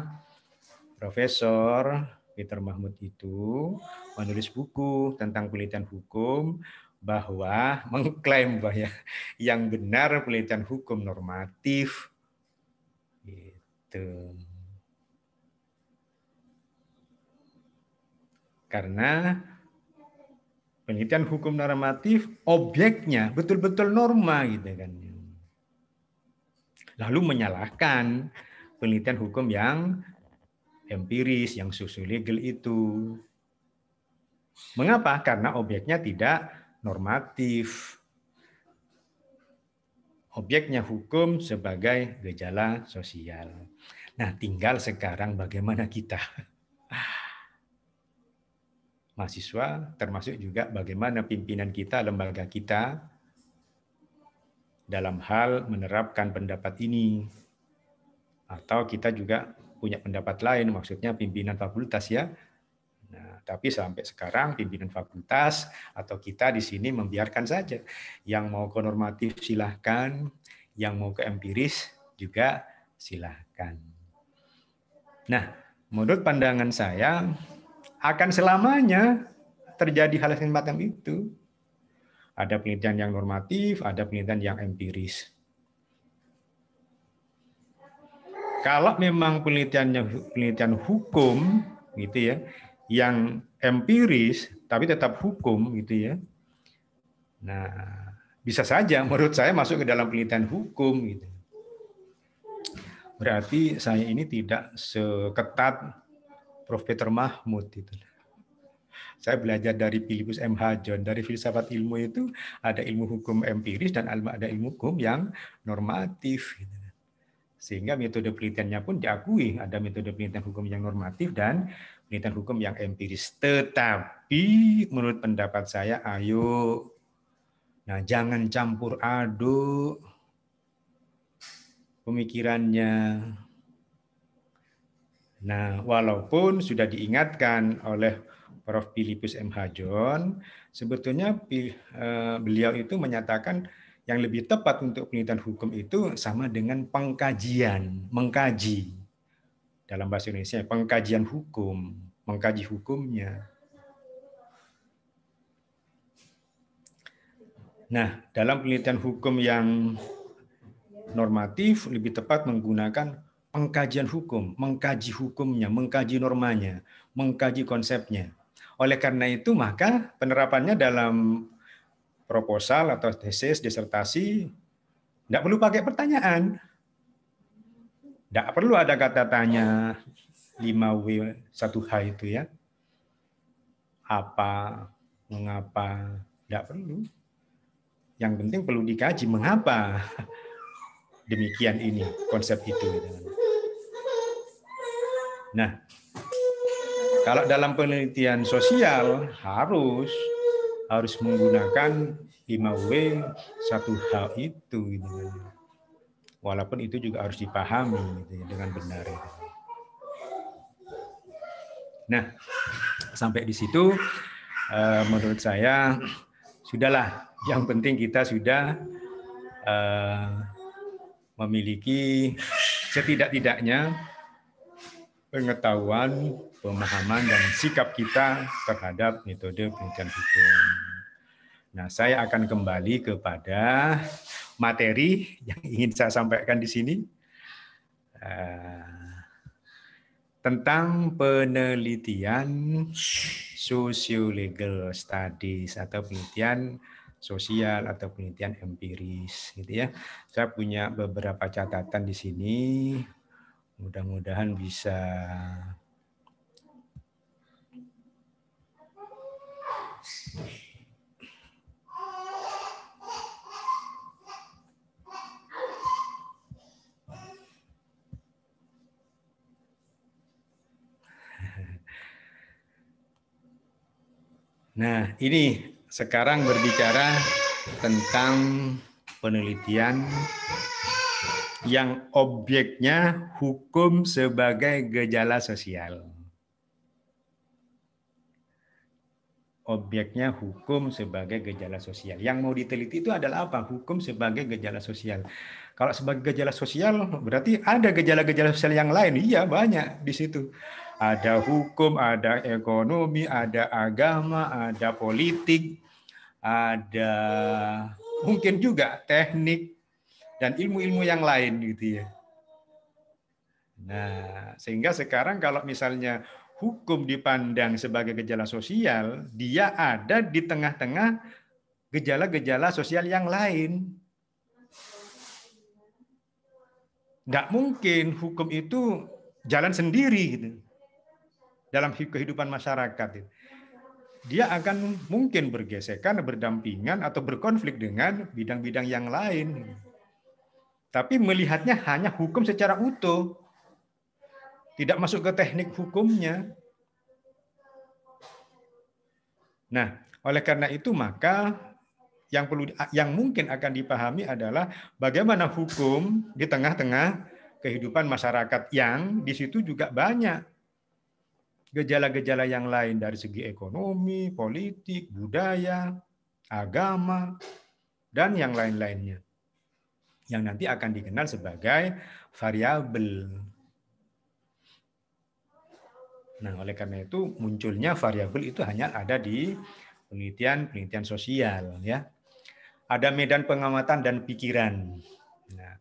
profesor Peter Mahmud itu menulis buku tentang penelitian hukum bahwa mengklaim bahwa yang benar penelitian hukum normatif gitu. Karena penelitian hukum normatif objeknya betul-betul norma gitu kan. Lalu menyalahkan penelitian hukum yang empiris, yang susu legal itu. Mengapa? Karena objeknya tidak normatif. Objeknya hukum sebagai gejala sosial. Nah, tinggal sekarang bagaimana kita mahasiswa termasuk juga bagaimana pimpinan kita, lembaga kita dalam hal menerapkan pendapat ini. Atau kita juga punya pendapat lain, maksudnya pimpinan fakultas ya. Nah, tapi sampai sekarang pimpinan fakultas atau kita di sini membiarkan saja. Yang mau ke normatif silahkan, yang mau ke empiris juga silahkan. Nah, menurut pandangan saya akan selamanya terjadi hal yang semacam itu. Ada penelitian yang normatif, ada penelitian yang empiris. Kalau memang penelitiannya penelitian hukum gitu ya, yang empiris tapi tetap hukum gitu ya. Nah, bisa saja menurut saya masuk ke dalam penelitian hukum gitu. Berarti saya ini tidak seketat Prof. Peter Mahmud itu. Saya belajar dari Philippus M. Hajon. Dari filsafat ilmu itu ada ilmu hukum empiris dan ada ilmu hukum yang normatif. Gitu sehingga metode penelitiannya pun diakui ada metode penelitian hukum yang normatif dan penelitian hukum yang empiris. Tetapi menurut pendapat saya, ayo, nah jangan campur aduk pemikirannya. Nah, walaupun sudah diingatkan oleh Prof. Filipus M. Hajon, sebetulnya eh, beliau itu menyatakan yang lebih tepat untuk penelitian hukum itu sama dengan pengkajian, mengkaji. Dalam bahasa Indonesia, pengkajian hukum, mengkaji hukumnya. Nah, dalam penelitian hukum yang normatif lebih tepat menggunakan pengkajian hukum, mengkaji hukumnya, mengkaji normanya, mengkaji konsepnya. Oleh karena itu, maka penerapannya dalam proposal atau tesis, disertasi, tidak perlu pakai pertanyaan. Tidak perlu ada kata tanya 5W 1H itu ya. Apa, mengapa, tidak perlu. Yang penting perlu dikaji mengapa demikian ini konsep itu. Nah, kalau dalam penelitian sosial harus harus menggunakan 5W 1H itu gitu kan. Walaupun itu juga harus dipahami gitu ya, dengan benar. Gitu. Nah, sampai di situ eh, menurut saya sudahlah yang penting kita sudah eh, memiliki setidak-tidaknya pengetahuan pemahaman dan sikap kita terhadap metode penelitian hukum. Nah, saya akan kembali kepada materi yang ingin saya sampaikan di sini eh, tentang penelitian sosiolegal studies atau penelitian sosial atau penelitian empiris gitu ya. Saya punya beberapa catatan di sini. Mudah-mudahan bisa Nah, ini sekarang berbicara tentang penelitian yang objeknya hukum sebagai gejala sosial. objeknya hukum sebagai gejala sosial. Yang mau diteliti itu adalah apa? Hukum sebagai gejala sosial. Kalau sebagai gejala sosial berarti ada gejala-gejala sosial yang lain. Iya, banyak di situ. Ada hukum, ada ekonomi, ada agama, ada politik, ada mungkin juga teknik dan ilmu-ilmu yang lain gitu ya. Nah, sehingga sekarang kalau misalnya hukum dipandang sebagai gejala sosial, dia ada di tengah-tengah gejala-gejala sosial yang lain. Nggak mungkin hukum itu jalan sendiri gitu. dalam kehidupan masyarakat. Dia akan mungkin bergesekan, berdampingan, atau berkonflik dengan bidang-bidang yang lain. Tapi melihatnya hanya hukum secara utuh tidak masuk ke teknik hukumnya. Nah, oleh karena itu maka yang perlu yang mungkin akan dipahami adalah bagaimana hukum di tengah-tengah kehidupan masyarakat yang di situ juga banyak gejala-gejala yang lain dari segi ekonomi, politik, budaya, agama, dan yang lain-lainnya yang nanti akan dikenal sebagai variabel Nah, oleh karena itu munculnya variabel itu hanya ada di penelitian-penelitian sosial ya. Ada medan pengamatan dan pikiran. Nah,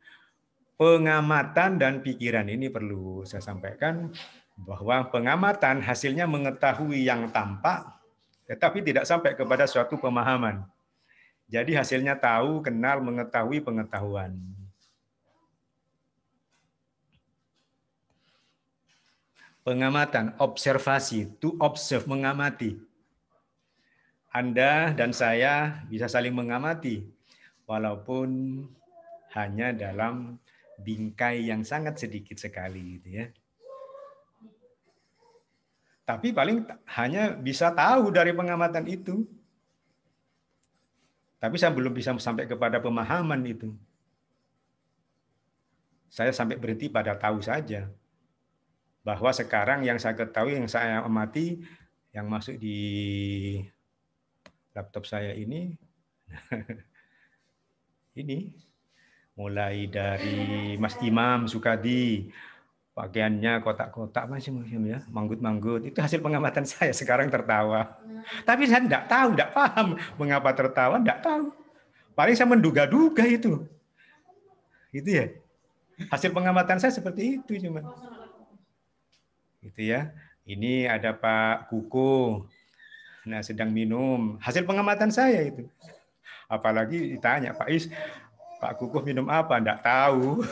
pengamatan dan pikiran ini perlu saya sampaikan bahwa pengamatan hasilnya mengetahui yang tampak tetapi tidak sampai kepada suatu pemahaman. Jadi hasilnya tahu, kenal, mengetahui pengetahuan. pengamatan, observasi, to observe, mengamati. Anda dan saya bisa saling mengamati, walaupun hanya dalam bingkai yang sangat sedikit sekali, gitu ya. Tapi paling hanya bisa tahu dari pengamatan itu. Tapi saya belum bisa sampai kepada pemahaman itu. Saya sampai berhenti pada tahu saja bahwa sekarang yang saya ketahui, yang saya amati, yang masuk di laptop saya ini, ini mulai dari Mas Imam Sukadi, pakaiannya kotak-kotak masih macam ya, manggut-manggut. Itu hasil pengamatan saya sekarang tertawa. Tapi saya tidak tahu, tidak paham mengapa tertawa, tidak tahu. Paling saya menduga-duga itu. Itu ya. Hasil pengamatan saya seperti itu cuman gitu ya. Ini ada Pak Kuku, nah sedang minum. Hasil pengamatan saya itu. Apalagi ditanya Pak Is, Pak Kuku minum apa? Tidak tahu.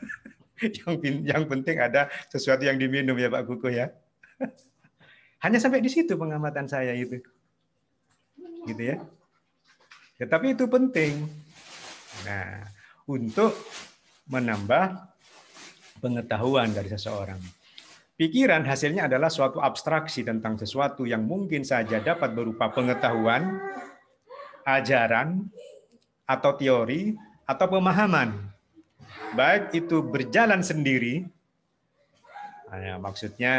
yang yang penting ada sesuatu yang diminum ya Pak Kuku ya. Hanya sampai di situ pengamatan saya itu. Gitu ya. Tetapi ya, itu penting. Nah, untuk menambah pengetahuan dari seseorang. Pikiran hasilnya adalah suatu abstraksi tentang sesuatu yang mungkin saja dapat berupa pengetahuan, ajaran, atau teori, atau pemahaman. Baik itu berjalan sendiri, ya, maksudnya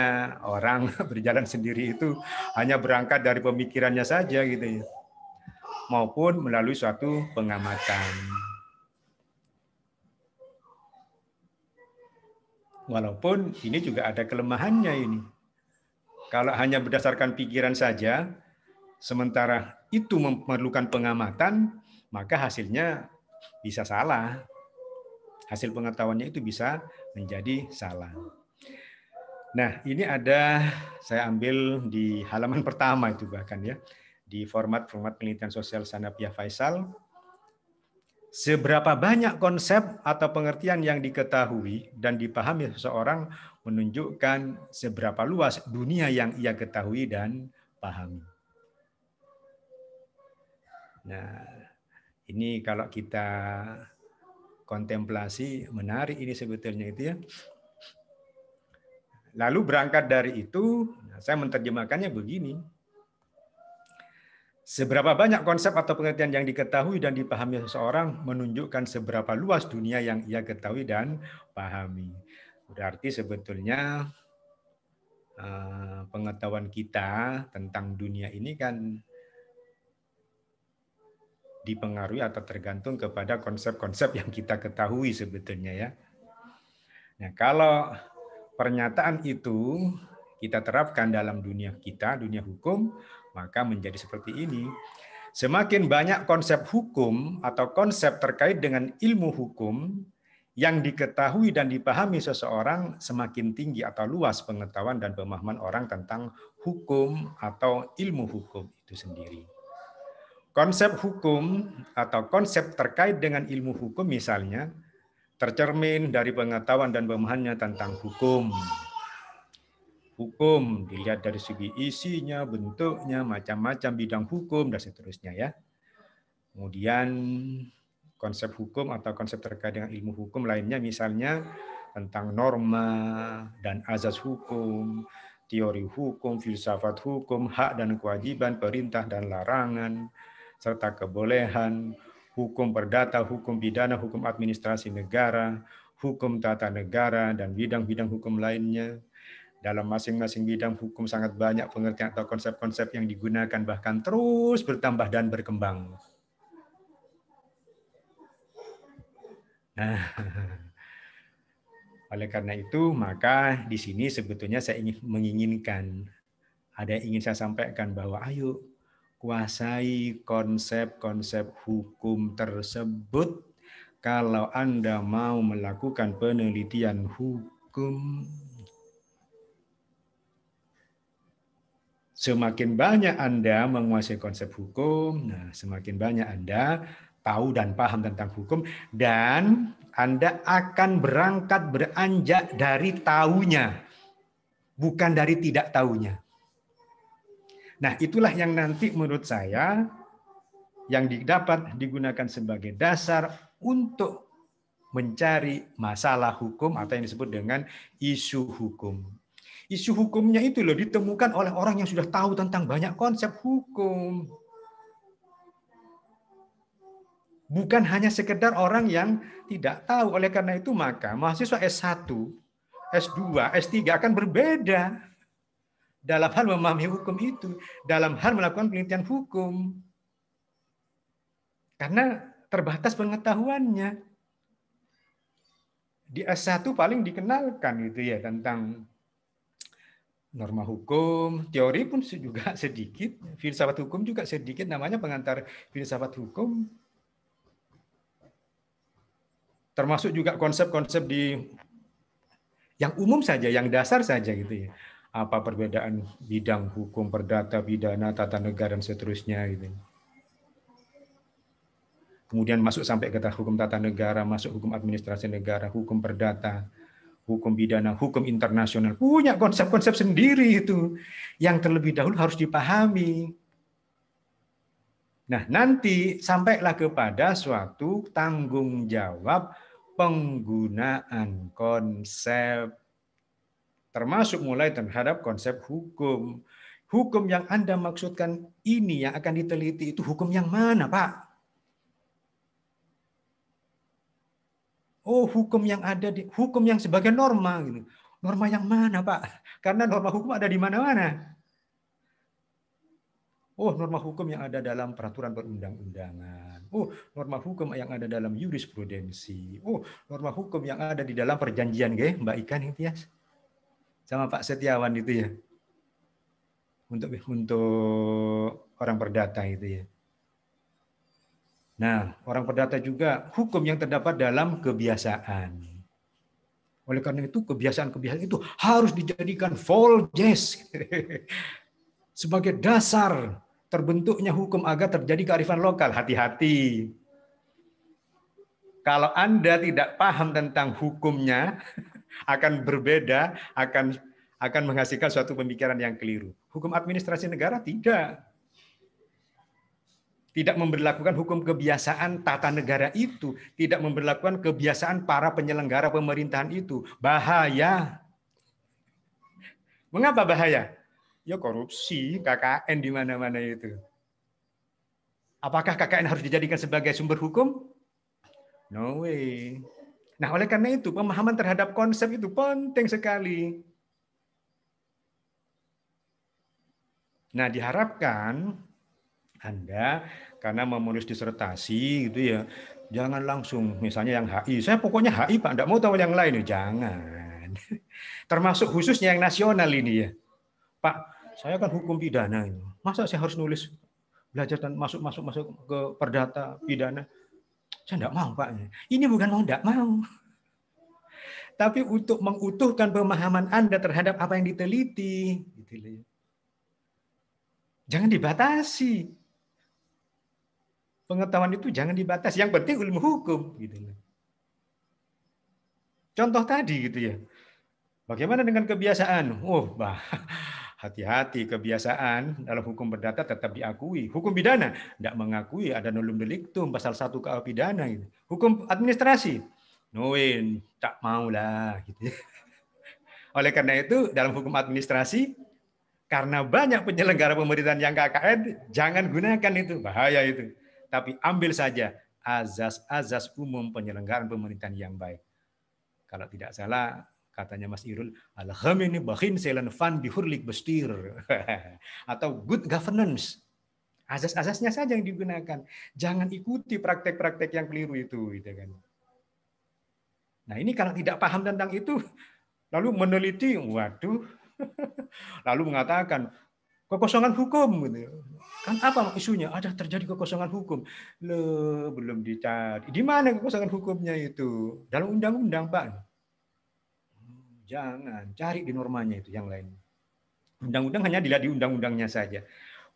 orang berjalan sendiri itu hanya berangkat dari pemikirannya saja gitu ya, maupun melalui suatu pengamatan. Walaupun ini juga ada kelemahannya ini. Kalau hanya berdasarkan pikiran saja, sementara itu memerlukan pengamatan, maka hasilnya bisa salah. Hasil pengetahuannya itu bisa menjadi salah. Nah, ini ada saya ambil di halaman pertama itu bahkan ya, di format-format penelitian sosial Sanapia Faisal Seberapa banyak konsep atau pengertian yang diketahui dan dipahami seseorang menunjukkan seberapa luas dunia yang ia ketahui dan pahami. Nah, ini kalau kita kontemplasi menarik ini sebetulnya itu ya. Lalu berangkat dari itu, nah, saya menerjemahkannya begini. Seberapa banyak konsep atau pengertian yang diketahui dan dipahami seseorang menunjukkan seberapa luas dunia yang ia ketahui dan pahami. Berarti sebetulnya eh, pengetahuan kita tentang dunia ini kan dipengaruhi atau tergantung kepada konsep-konsep yang kita ketahui sebetulnya ya. Nah, kalau pernyataan itu kita terapkan dalam dunia kita, dunia hukum, maka menjadi seperti ini. Semakin banyak konsep hukum atau konsep terkait dengan ilmu hukum yang diketahui dan dipahami seseorang, semakin tinggi atau luas pengetahuan dan pemahaman orang tentang hukum atau ilmu hukum itu sendiri. Konsep hukum atau konsep terkait dengan ilmu hukum misalnya tercermin dari pengetahuan dan pemahamannya tentang hukum hukum, dilihat dari segi isinya, bentuknya, macam-macam bidang hukum, dan seterusnya ya. Kemudian konsep hukum atau konsep terkait dengan ilmu hukum lainnya misalnya tentang norma dan azas hukum, teori hukum, filsafat hukum, hak dan kewajiban, perintah dan larangan, serta kebolehan, hukum perdata, hukum pidana, hukum administrasi negara, hukum tata negara, dan bidang-bidang hukum lainnya dalam masing-masing bidang hukum sangat banyak pengertian atau konsep-konsep yang digunakan bahkan terus bertambah dan berkembang. Nah, oleh karena itu maka di sini sebetulnya saya ingin menginginkan ada yang ingin saya sampaikan bahwa ayo kuasai konsep-konsep hukum tersebut kalau Anda mau melakukan penelitian hukum semakin banyak Anda menguasai konsep hukum, nah semakin banyak Anda tahu dan paham tentang hukum dan Anda akan berangkat beranjak dari tahunya bukan dari tidak tahunya. Nah, itulah yang nanti menurut saya yang dapat digunakan sebagai dasar untuk mencari masalah hukum atau yang disebut dengan isu hukum. Isu hukumnya itu loh ditemukan oleh orang yang sudah tahu tentang banyak konsep hukum. Bukan hanya sekedar orang yang tidak tahu. Oleh karena itu maka mahasiswa S1, S2, S3 akan berbeda dalam hal memahami hukum itu, dalam hal melakukan penelitian hukum. Karena terbatas pengetahuannya. Di S1 paling dikenalkan gitu ya tentang norma hukum, teori pun juga sedikit, filsafat hukum juga sedikit, namanya pengantar filsafat hukum. Termasuk juga konsep-konsep di yang umum saja, yang dasar saja gitu ya. Apa perbedaan bidang hukum perdata, pidana, tata negara dan seterusnya gitu. Kemudian masuk sampai ke hukum tata negara, masuk hukum administrasi negara, hukum perdata, hukum pidana, hukum internasional punya konsep-konsep sendiri itu yang terlebih dahulu harus dipahami. Nah, nanti sampailah kepada suatu tanggung jawab penggunaan konsep termasuk mulai terhadap konsep hukum. Hukum yang Anda maksudkan ini yang akan diteliti itu hukum yang mana, Pak? oh hukum yang ada di hukum yang sebagai norma gitu. Norma yang mana, Pak? Karena norma hukum ada di mana-mana. Oh, norma hukum yang ada dalam peraturan perundang-undangan. Oh, norma hukum yang ada dalam jurisprudensi. Oh, norma hukum yang ada di dalam perjanjian, ge, Mbak Ikan itu ya. Sama Pak Setiawan itu ya. Untuk untuk orang perdata itu ya. Nah, orang perdata juga hukum yang terdapat dalam kebiasaan. Oleh karena itu, kebiasaan-kebiasaan itu harus dijadikan folges sebagai dasar terbentuknya hukum agar terjadi kearifan lokal. Hati-hati. Kalau Anda tidak paham tentang hukumnya, akan berbeda, akan akan menghasilkan suatu pemikiran yang keliru. Hukum administrasi negara tidak tidak memberlakukan hukum kebiasaan tata negara itu, tidak memberlakukan kebiasaan para penyelenggara pemerintahan itu. Bahaya. Mengapa bahaya? Ya korupsi, KKN di mana-mana itu. Apakah KKN harus dijadikan sebagai sumber hukum? No way. Nah, oleh karena itu pemahaman terhadap konsep itu penting sekali. Nah, diharapkan anda karena menulis disertasi gitu ya, jangan langsung misalnya yang HI. Saya pokoknya HI Pak, enggak mau tahu yang lain. Jangan. Termasuk khususnya yang nasional ini ya. Pak, saya kan hukum pidana ini. Masa saya harus nulis belajar dan masuk masuk masuk ke perdata pidana? Saya enggak mau Pak. Ini bukan mau enggak mau. Tapi untuk mengutuhkan pemahaman Anda terhadap apa yang diteliti. Gitu ya. Jangan dibatasi pengetahuan itu jangan dibatasi. Yang penting ilmu hukum gitu kan. Contoh tadi gitu ya. Bagaimana dengan kebiasaan? Oh, bah, hati-hati kebiasaan dalam hukum perdata tetap diakui. Hukum pidana tidak mengakui ada nulum deliktum pasal satu ke pidana. Gitu. Hukum administrasi, noin, tak mau Gitu. Ya. Oleh karena itu dalam hukum administrasi karena banyak penyelenggara pemerintahan yang KKN, jangan gunakan itu, bahaya itu tapi ambil saja azas-azas umum penyelenggaraan pemerintahan yang baik. Kalau tidak salah, katanya Mas Irul, al ini bakhin selan fan bihurlik bestir. Atau good governance. Azas-azasnya saja yang digunakan. Jangan ikuti praktek-praktek yang keliru itu. Gitu kan. Nah ini kalau tidak paham tentang itu, lalu meneliti, waduh, lalu mengatakan kekosongan hukum gitu. Ya. Kan apa isunya? Ada terjadi kekosongan hukum. lo belum dicari. Di mana kekosongan hukumnya itu? Dalam undang-undang, Pak. Jangan cari di normanya itu yang lain. Undang-undang hanya dilihat di undang-undangnya saja.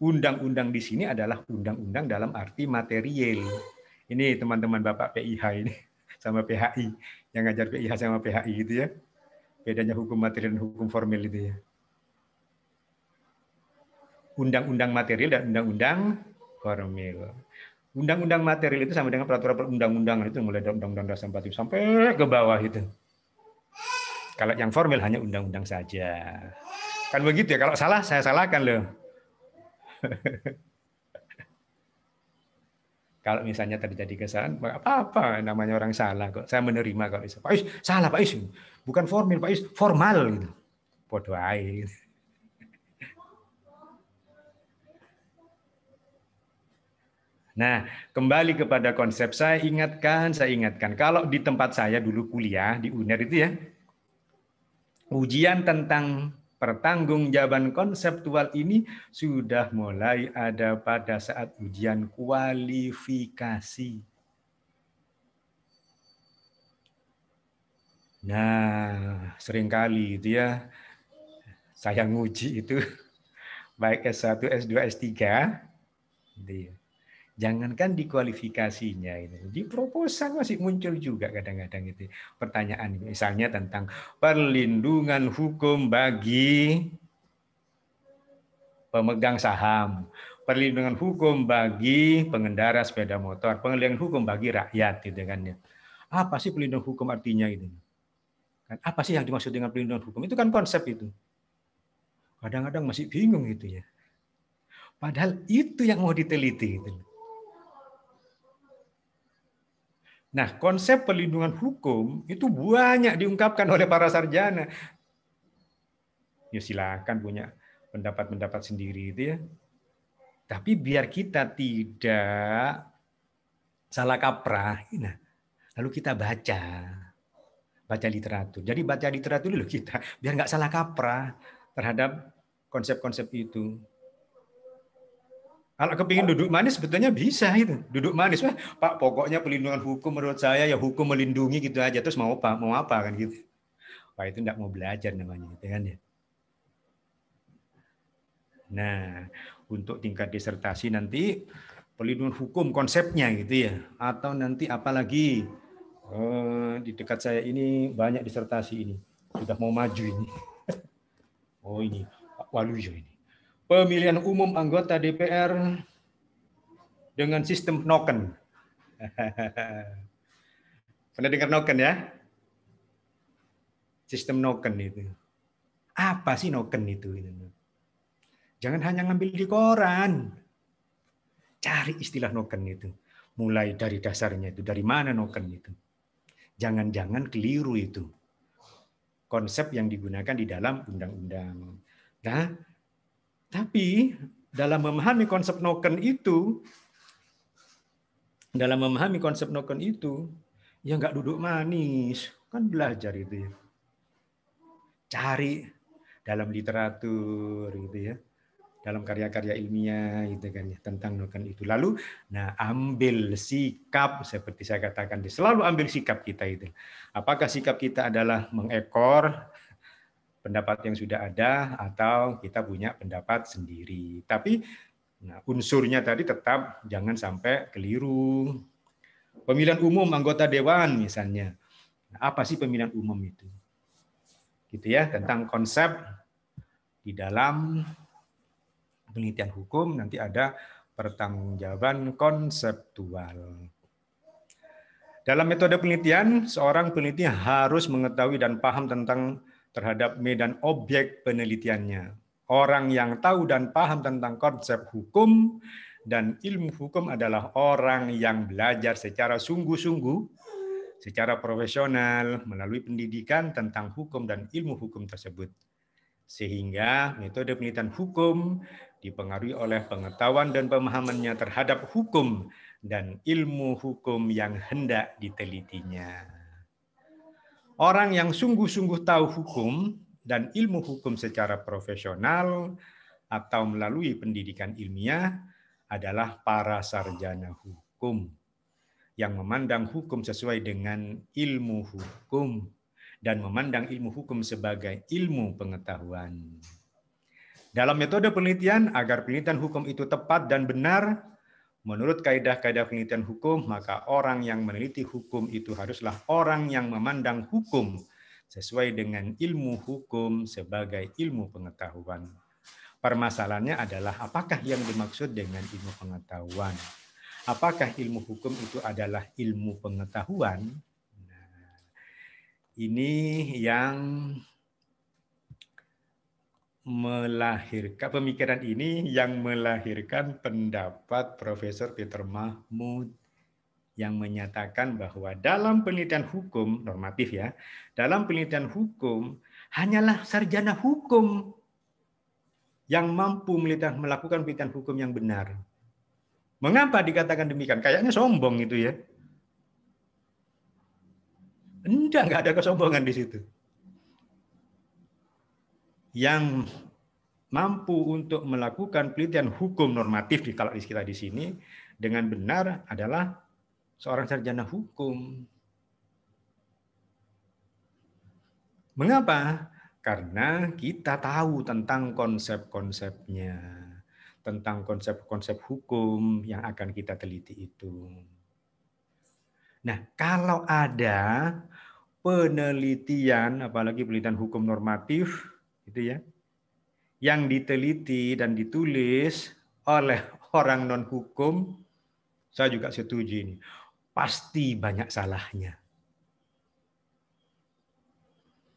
Undang-undang di sini adalah undang-undang dalam arti material. Ini teman-teman Bapak PIH ini sama PHI yang ngajar PIH sama PHI gitu ya. Bedanya hukum material dan hukum formal itu ya undang-undang material dan undang-undang formil. Undang-undang material itu sama dengan peraturan perundang-undangan itu mulai dari Undang-Undang Dasar 45 sampai ke bawah itu. Kalau yang formil hanya undang-undang saja. Kan begitu ya, kalau salah saya salahkan loh. kalau misalnya terjadi kesalahan, apa-apa namanya orang salah kok. Saya menerima kalau Pak Is, salah Pak Is. Bukan formal Pak Is, formal gitu. Bodoh air. Nah, kembali kepada konsep saya ingatkan, saya ingatkan kalau di tempat saya dulu kuliah di UNER itu ya ujian tentang pertanggungjawaban konseptual ini sudah mulai ada pada saat ujian kualifikasi. Nah, seringkali itu ya saya nguji itu baik S1, S2, S3 gitu ya. Jangankan di kualifikasinya ini di proposal masih muncul juga kadang-kadang itu pertanyaan misalnya tentang perlindungan hukum bagi pemegang saham, perlindungan hukum bagi pengendara sepeda motor, perlindungan hukum bagi rakyat gitu kan ya. Apa sih perlindungan hukum artinya itu? Kan apa sih yang dimaksud dengan perlindungan hukum? Itu kan konsep itu. Kadang-kadang masih bingung gitu ya. Padahal itu yang mau diteliti. Gitu. Nah, konsep perlindungan hukum itu banyak diungkapkan oleh para sarjana. Ya silakan punya pendapat-pendapat sendiri itu ya. Tapi biar kita tidak salah kaprah, nah, lalu kita baca baca literatur. Jadi baca literatur dulu kita biar nggak salah kaprah terhadap konsep-konsep itu. Kalau kepingin duduk manis sebetulnya bisa gitu. Duduk manis, Wah, Pak pokoknya pelindungan hukum menurut saya ya hukum melindungi gitu aja. Terus mau apa? Mau apa kan gitu. Pak itu tidak mau belajar namanya gitu kan ya. Nah untuk tingkat disertasi nanti pelindungan hukum konsepnya gitu ya. Atau nanti apalagi eh, di dekat saya ini banyak disertasi ini. Sudah mau maju ini. oh ini Pak Waluyo ini pemilihan umum anggota DPR dengan sistem noken. Pernah dengar noken ya? Sistem noken itu. Apa sih noken itu? Jangan hanya ngambil di koran. Cari istilah noken itu. Mulai dari dasarnya itu. Dari mana noken itu? Jangan-jangan keliru itu. Konsep yang digunakan di dalam undang-undang. Nah, tapi dalam memahami konsep noken itu, dalam memahami konsep noken itu, ya nggak duduk manis, kan belajar itu ya. Cari dalam literatur gitu ya, dalam karya-karya ilmiah gitu kan ya tentang noken itu. Lalu, nah ambil sikap seperti saya katakan, selalu ambil sikap kita itu. Apakah sikap kita adalah mengekor pendapat yang sudah ada atau kita punya pendapat sendiri. Tapi nah, unsurnya tadi tetap jangan sampai keliru. Pemilihan umum anggota dewan misalnya. Nah, apa sih pemilihan umum itu? Gitu ya, tentang konsep di dalam penelitian hukum nanti ada pertanggungjawaban konseptual. Dalam metode penelitian, seorang peneliti harus mengetahui dan paham tentang terhadap medan objek penelitiannya. Orang yang tahu dan paham tentang konsep hukum dan ilmu hukum adalah orang yang belajar secara sungguh-sungguh, secara profesional, melalui pendidikan tentang hukum dan ilmu hukum tersebut. Sehingga metode penelitian hukum dipengaruhi oleh pengetahuan dan pemahamannya terhadap hukum dan ilmu hukum yang hendak ditelitinya. Orang yang sungguh-sungguh tahu hukum dan ilmu hukum secara profesional atau melalui pendidikan ilmiah adalah para sarjana hukum yang memandang hukum sesuai dengan ilmu hukum dan memandang ilmu hukum sebagai ilmu pengetahuan. Dalam metode penelitian, agar penelitian hukum itu tepat dan benar, Menurut kaidah-kaidah penelitian hukum, maka orang yang meneliti hukum itu haruslah orang yang memandang hukum sesuai dengan ilmu hukum sebagai ilmu pengetahuan. Permasalahannya adalah apakah yang dimaksud dengan ilmu pengetahuan? Apakah ilmu hukum itu adalah ilmu pengetahuan? Nah, ini yang melahirkan pemikiran ini yang melahirkan pendapat Profesor Peter Mahmud yang menyatakan bahwa dalam penelitian hukum normatif ya, dalam penelitian hukum hanyalah sarjana hukum yang mampu melakukan penelitian hukum yang benar. Mengapa dikatakan demikian? Kayaknya sombong itu ya. Enggak, enggak ada kesombongan di situ yang mampu untuk melakukan penelitian hukum normatif di kalau kita di sini dengan benar adalah seorang sarjana hukum. Mengapa? Karena kita tahu tentang konsep-konsepnya, tentang konsep-konsep hukum yang akan kita teliti itu. Nah, kalau ada penelitian, apalagi penelitian hukum normatif, Gitu ya. Yang diteliti dan ditulis oleh orang non hukum, saya juga setuju ini. Pasti banyak salahnya.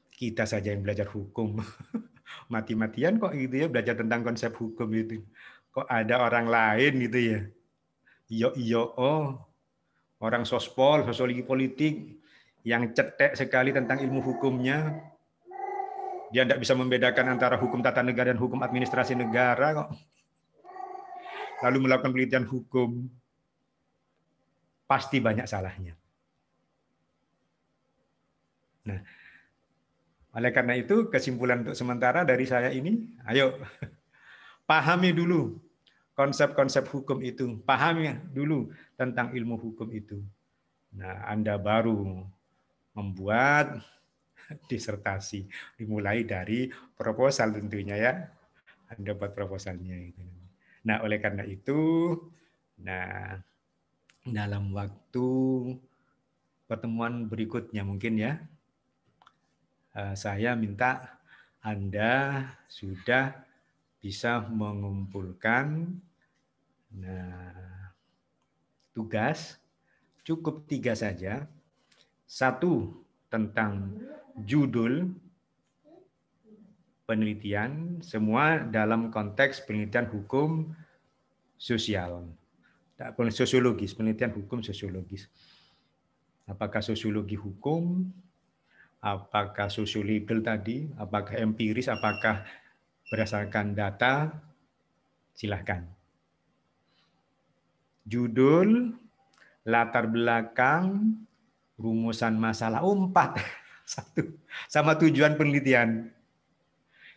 Kita saja yang belajar hukum. Mati-matian kok gitu ya, belajar tentang konsep hukum itu. Kok ada orang lain gitu ya. yo iya, yo iya, oh. Orang sospol, sosiologi politik, yang cetek sekali tentang ilmu hukumnya, dia tidak bisa membedakan antara hukum tata negara dan hukum administrasi negara kok. Lalu melakukan penelitian hukum. Pasti banyak salahnya. Nah, oleh karena itu kesimpulan untuk sementara dari saya ini, ayo pahami dulu konsep-konsep hukum itu, pahami dulu tentang ilmu hukum itu. Nah, Anda baru membuat disertasi dimulai dari proposal tentunya ya anda buat proposalnya itu nah oleh karena itu nah dalam waktu pertemuan berikutnya mungkin ya eh, saya minta anda sudah bisa mengumpulkan nah, tugas cukup tiga saja satu tentang judul penelitian, semua dalam konteks penelitian hukum sosial. Sosiologis, penelitian hukum sosiologis. Apakah sosiologi hukum, apakah sosiologis tadi, apakah empiris, apakah berdasarkan data, silahkan. Judul, latar belakang, rumusan masalah, oh, satu sama tujuan penelitian.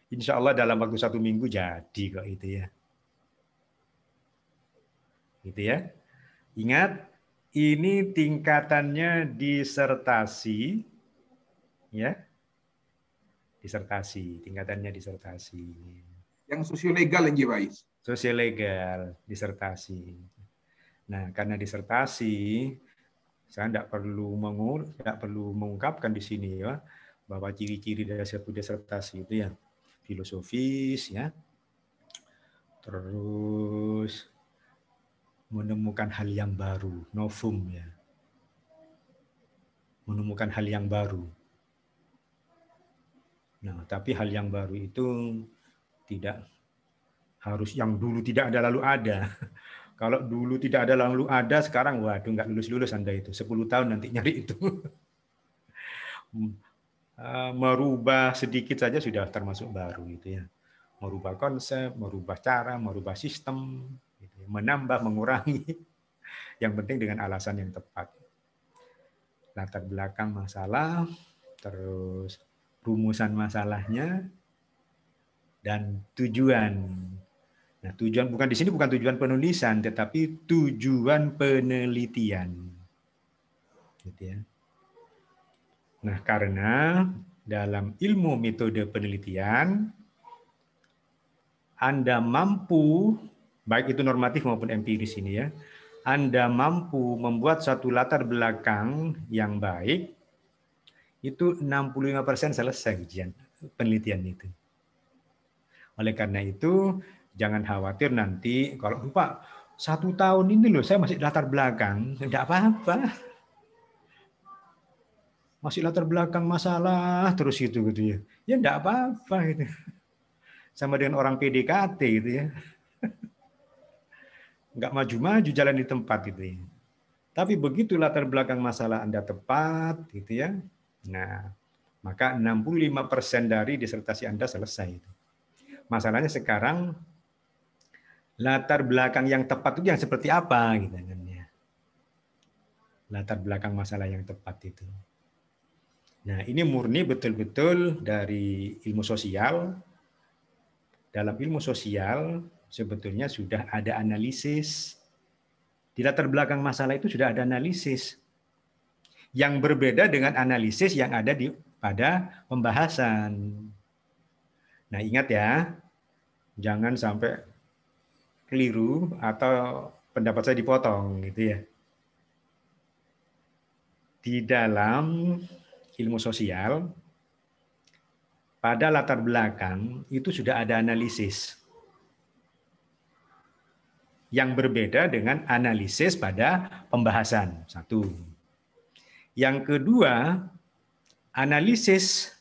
Insya Allah dalam waktu satu minggu jadi kok itu ya. Gitu ya. Ingat ini tingkatannya disertasi ya. Disertasi, tingkatannya disertasi. Yang sosiolegal yang Pak legal, disertasi. Nah, karena disertasi, saya tidak perlu mengur, tidak perlu mengungkapkan di sini ya bahwa ciri-ciri dari satu disertasi itu ya filosofis ya. Terus menemukan hal yang baru, novum ya. Menemukan hal yang baru. Nah, tapi hal yang baru itu tidak harus yang dulu tidak ada lalu ada. Kalau dulu tidak ada lalu ada, sekarang waduh nggak lulus-lulus Anda itu. 10 tahun nanti nyari itu. Eh, merubah sedikit saja sudah termasuk baru itu ya. Merubah konsep, merubah cara, merubah sistem, gitu. Ya. menambah, mengurangi. Yang penting dengan alasan yang tepat. Latar belakang masalah, terus rumusan masalahnya, dan tujuan Nah, tujuan bukan di sini bukan tujuan penulisan, tetapi tujuan penelitian. Gitu ya. Nah, karena dalam ilmu metode penelitian Anda mampu baik itu normatif maupun empiris ini ya. Anda mampu membuat satu latar belakang yang baik itu 65% selesai ujian penelitian itu. Oleh karena itu, Jangan khawatir nanti kalau lupa satu tahun ini loh saya masih latar belakang, tidak apa-apa. Masih latar belakang masalah terus itu gitu ya. Ya tidak apa-apa gitu. Sama dengan orang PDKT gitu ya. nggak maju-maju jalan di tempat gitu ya. Tapi begitu latar belakang masalah Anda tepat gitu ya. Nah, maka 65% dari disertasi Anda selesai. itu Masalahnya sekarang latar belakang yang tepat itu yang seperti apa gitu kan ya. Latar belakang masalah yang tepat itu. Nah, ini murni betul-betul dari ilmu sosial. Dalam ilmu sosial sebetulnya sudah ada analisis. Di latar belakang masalah itu sudah ada analisis. Yang berbeda dengan analisis yang ada di pada pembahasan. Nah, ingat ya, jangan sampai keliru atau pendapat saya dipotong gitu ya. Di dalam ilmu sosial pada latar belakang itu sudah ada analisis yang berbeda dengan analisis pada pembahasan satu. Yang kedua, analisis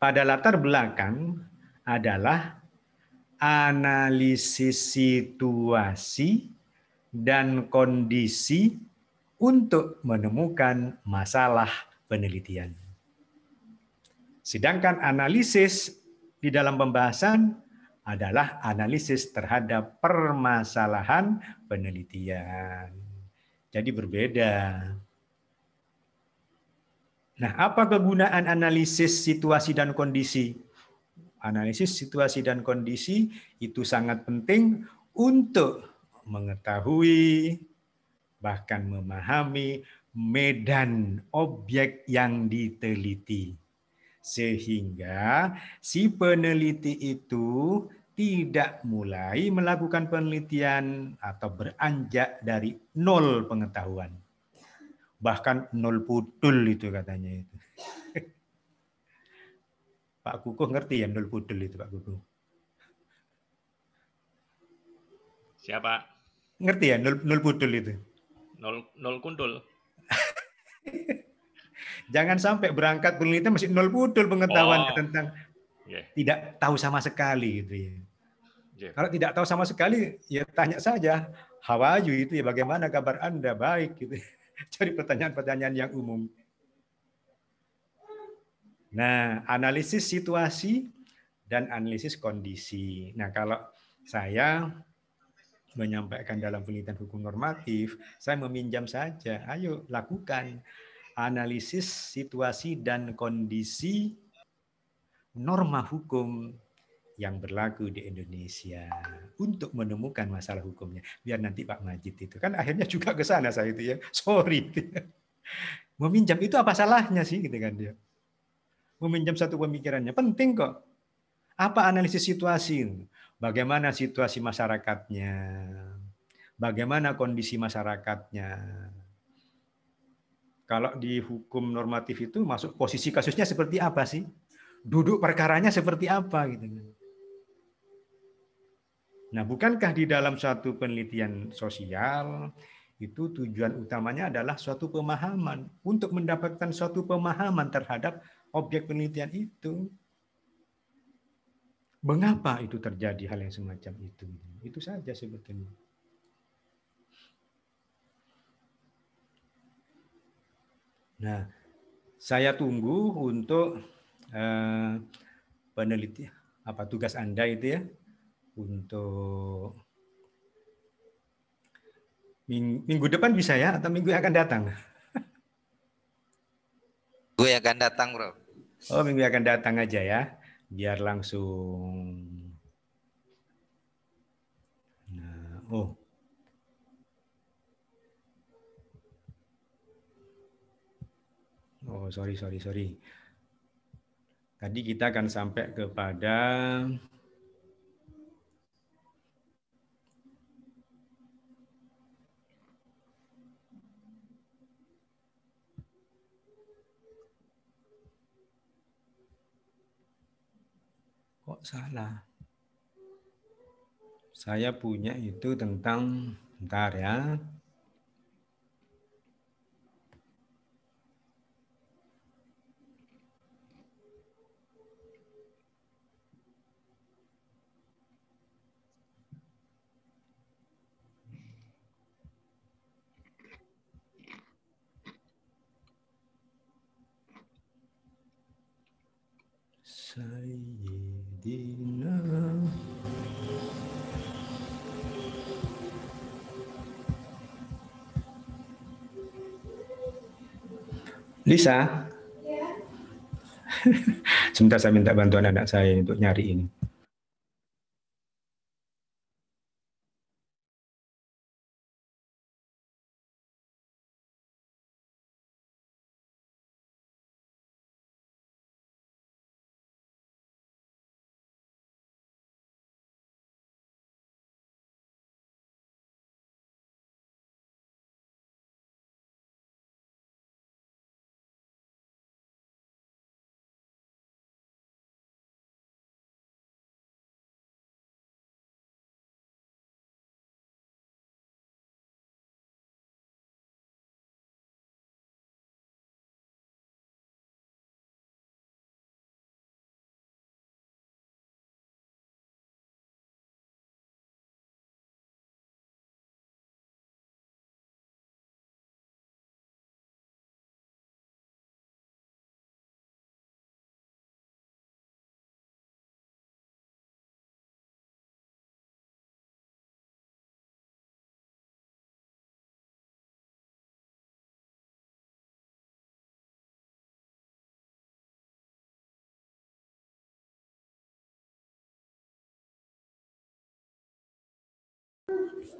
pada latar belakang adalah analisis situasi dan kondisi untuk menemukan masalah penelitian. Sedangkan analisis di dalam pembahasan adalah analisis terhadap permasalahan penelitian. Jadi berbeda. Nah, apa kegunaan analisis situasi dan kondisi? Analisis situasi dan kondisi itu sangat penting untuk mengetahui bahkan memahami medan objek yang diteliti. Sehingga si peneliti itu tidak mulai melakukan penelitian atau beranjak dari nol pengetahuan. Bahkan nol putul itu katanya itu. Pak Kukuh ngerti ya nol Pudel itu Pak Kukuh? Siapa? Ngerti ya nol nol Pudel itu? Nol, nol kundul. Jangan sampai berangkat penelitian masih nol pudel pengetahuan oh. tentang yeah. tidak tahu sama sekali gitu ya. Yeah. Kalau tidak tahu sama sekali, ya tanya saja, Hawaju Itu ya bagaimana kabar Anda? Baik gitu. Ya. Cari pertanyaan-pertanyaan yang umum. Nah, analisis situasi dan analisis kondisi. Nah, kalau saya menyampaikan dalam penelitian hukum normatif, saya meminjam saja. Ayo lakukan analisis situasi dan kondisi norma hukum yang berlaku di Indonesia untuk menemukan masalah hukumnya. Biar nanti Pak Majid itu kan akhirnya juga ke sana saya itu ya. Sorry. Meminjam itu apa salahnya sih gitu kan dia meminjam satu pemikirannya. Penting kok. Apa analisis situasi? Bagaimana situasi masyarakatnya? Bagaimana kondisi masyarakatnya? Kalau di hukum normatif itu masuk posisi kasusnya seperti apa sih? Duduk perkaranya seperti apa gitu kan. Nah, bukankah di dalam suatu penelitian sosial itu tujuan utamanya adalah suatu pemahaman untuk mendapatkan suatu pemahaman terhadap objek penelitian itu. Mengapa itu terjadi hal yang semacam itu? Itu saja sebetulnya. Nah, saya tunggu untuk eh, peneliti apa tugas Anda itu ya untuk minggu, depan bisa ya atau minggu yang akan datang? Gue akan datang, Bro. Oh, minggu akan datang aja ya. Biar langsung. Nah, oh. Oh, sorry, sorry, sorry. Tadi kita akan sampai kepada salah. Saya punya itu tentang bentar ya. Lisa, ya. sebentar saya minta bantuan anak saya untuk nyari ini.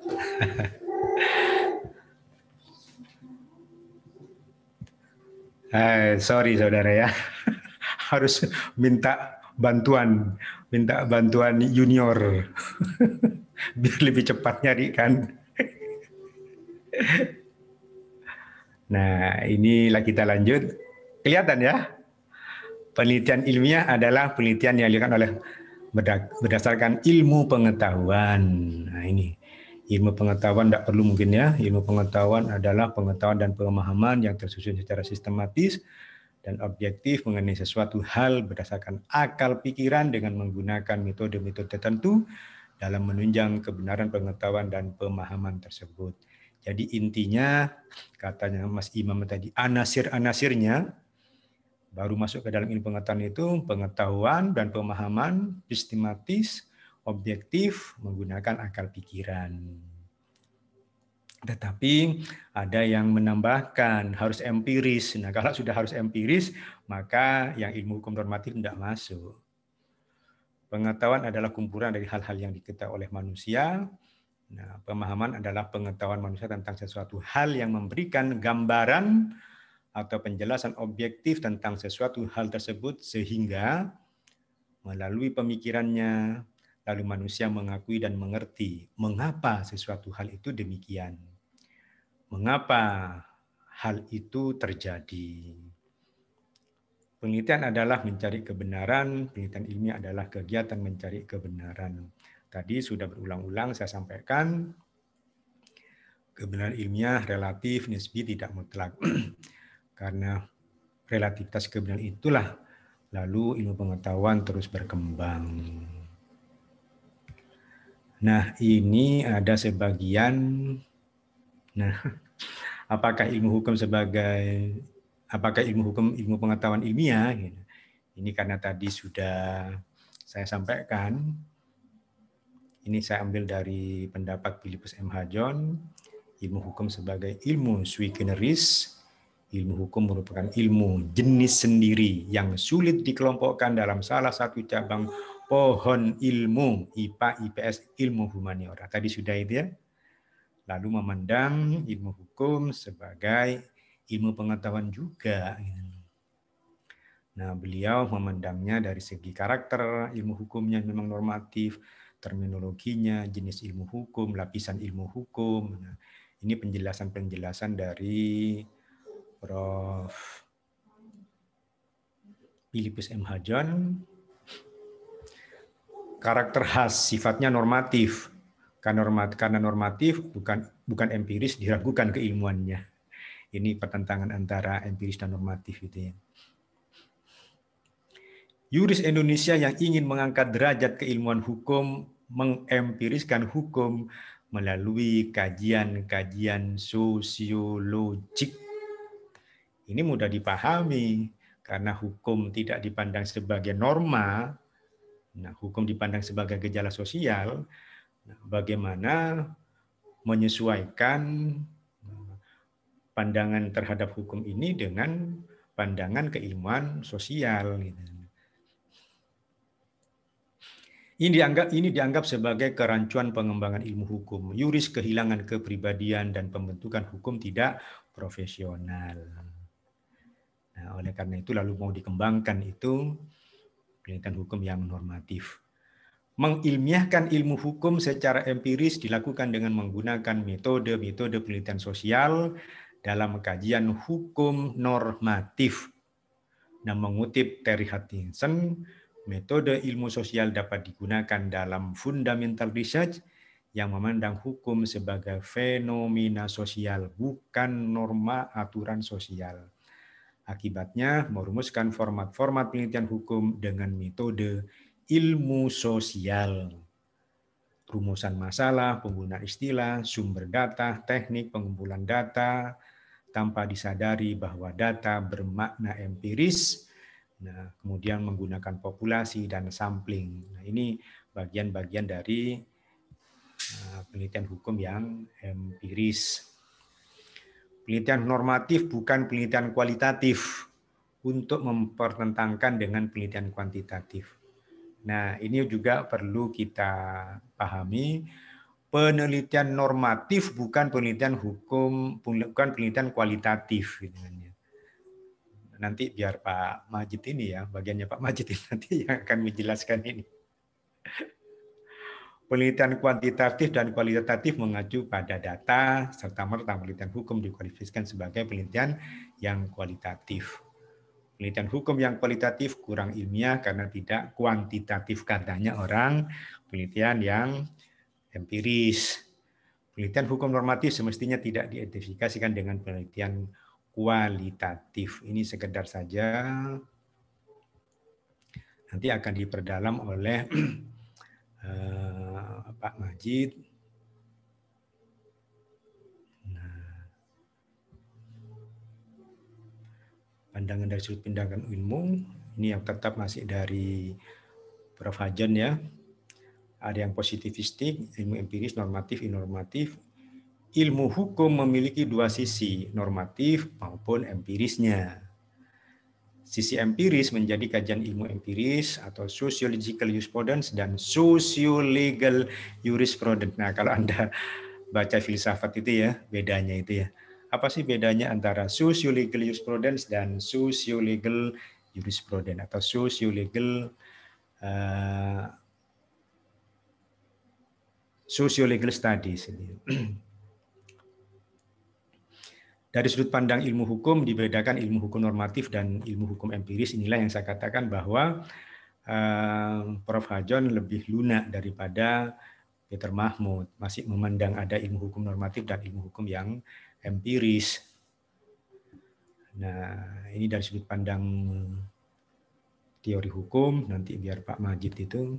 eh, sorry saudara ya, harus minta bantuan, minta bantuan junior biar lebih cepat nyari kan. Nah, inilah kita lanjut. Kelihatan ya, penelitian ilmiah adalah penelitian yang dilakukan oleh berdasarkan ilmu pengetahuan. Nah, ini ilmu pengetahuan tidak perlu mungkin ya. Ilmu pengetahuan adalah pengetahuan dan pemahaman yang tersusun secara sistematis dan objektif mengenai sesuatu hal berdasarkan akal pikiran dengan menggunakan metode-metode tertentu dalam menunjang kebenaran pengetahuan dan pemahaman tersebut. Jadi intinya katanya Mas Imam tadi anasir-anasirnya baru masuk ke dalam ilmu pengetahuan itu pengetahuan dan pemahaman sistematis objektif menggunakan akal pikiran. Tetapi ada yang menambahkan harus empiris. Nah, kalau sudah harus empiris, maka yang ilmu hukum normatif tidak masuk. Pengetahuan adalah kumpulan dari hal-hal yang diketahui oleh manusia. Nah, pemahaman adalah pengetahuan manusia tentang sesuatu hal yang memberikan gambaran atau penjelasan objektif tentang sesuatu hal tersebut sehingga melalui pemikirannya, Lalu manusia mengakui dan mengerti mengapa sesuatu hal itu demikian. Mengapa hal itu terjadi. Penelitian adalah mencari kebenaran, penelitian ilmiah adalah kegiatan mencari kebenaran. Tadi sudah berulang-ulang saya sampaikan, kebenaran ilmiah relatif, nisbi, tidak mutlak. Karena relativitas kebenaran itulah lalu ilmu pengetahuan terus berkembang. Nah, ini ada sebagian nah apakah ilmu hukum sebagai apakah ilmu hukum ilmu pengetahuan ilmiah gitu. ini karena tadi sudah saya sampaikan ini saya ambil dari pendapat Filipus M. Hajon ilmu hukum sebagai ilmu sui generis ilmu hukum merupakan ilmu jenis sendiri yang sulit dikelompokkan dalam salah satu cabang pohon ilmu IPA, IPS, ilmu humaniora. Tadi sudah itu ya. Lalu memandang ilmu hukum sebagai ilmu pengetahuan juga. Nah, beliau memandangnya dari segi karakter ilmu hukumnya memang normatif, terminologinya, jenis ilmu hukum, lapisan ilmu hukum. Nah, ini penjelasan-penjelasan dari Prof. Filipus M. Hajon karakter khas, sifatnya normatif. Karena normatif, bukan bukan empiris diragukan keilmuannya. Ini pertentangan antara empiris dan normatif itu. ya. Yuris Indonesia yang ingin mengangkat derajat keilmuan hukum mengempiriskan hukum melalui kajian-kajian sosiologik. Ini mudah dipahami karena hukum tidak dipandang sebagai norma, Nah, hukum dipandang sebagai gejala sosial, nah, bagaimana menyesuaikan eh, pandangan terhadap hukum ini dengan pandangan keilmuan sosial. Gitu. Ini dianggap ini dianggap sebagai kerancuan pengembangan ilmu hukum. Yuris kehilangan kepribadian dan pembentukan hukum tidak profesional. Nah, oleh karena itu lalu mau dikembangkan itu pendidikan hukum yang normatif. Mengilmiahkan ilmu hukum secara empiris dilakukan dengan menggunakan metode-metode penelitian sosial dalam kajian hukum normatif. Nah, mengutip Terry Hutchinson, metode ilmu sosial dapat digunakan dalam fundamental research yang memandang hukum sebagai fenomena sosial, bukan norma aturan sosial. Akibatnya merumuskan format-format penelitian hukum dengan metode ilmu sosial. Rumusan masalah, pengguna istilah, sumber data, teknik pengumpulan data, tanpa disadari bahwa data bermakna empiris, nah, kemudian menggunakan populasi dan sampling. Nah, ini bagian-bagian dari eh, penelitian hukum yang empiris. Penelitian normatif bukan penelitian kualitatif untuk mempertentangkan dengan penelitian kuantitatif. Nah, ini juga perlu kita pahami. Penelitian normatif bukan penelitian hukum, bukan penelitian kualitatif. Nanti biar Pak Majid ini ya, bagiannya Pak Majid ini nanti yang akan menjelaskan ini. Penelitian kuantitatif dan kualitatif mengacu pada data, serta merta penelitian hukum dikualifikasikan sebagai penelitian yang kualitatif. Penelitian hukum yang kualitatif kurang ilmiah karena tidak kuantitatif katanya orang, penelitian yang empiris. Penelitian hukum normatif semestinya tidak diidentifikasikan dengan penelitian kualitatif. Ini sekedar saja nanti akan diperdalam oleh uh, Pak Majid. Nah. pandangan dari sudut pandangan ilmu ini yang tetap masih dari Prof. Hajan ya. Ada yang positivistik, ilmu empiris, normatif, inormatif. Ilmu hukum memiliki dua sisi, normatif maupun empirisnya sisi empiris menjadi kajian ilmu empiris atau sociological jurisprudence dan sociolegal jurisprudence. Nah, kalau Anda baca filsafat itu ya, bedanya itu ya. Apa sih bedanya antara sociolegal jurisprudence dan sociolegal jurisprudence atau sociolegal uh, sociolegal studies dari sudut pandang ilmu hukum dibedakan ilmu hukum normatif dan ilmu hukum empiris inilah yang saya katakan bahwa uh, Prof Hajon lebih lunak daripada Peter Mahmud masih memandang ada ilmu hukum normatif dan ilmu hukum yang empiris. Nah, ini dari sudut pandang teori hukum nanti biar Pak Majid itu.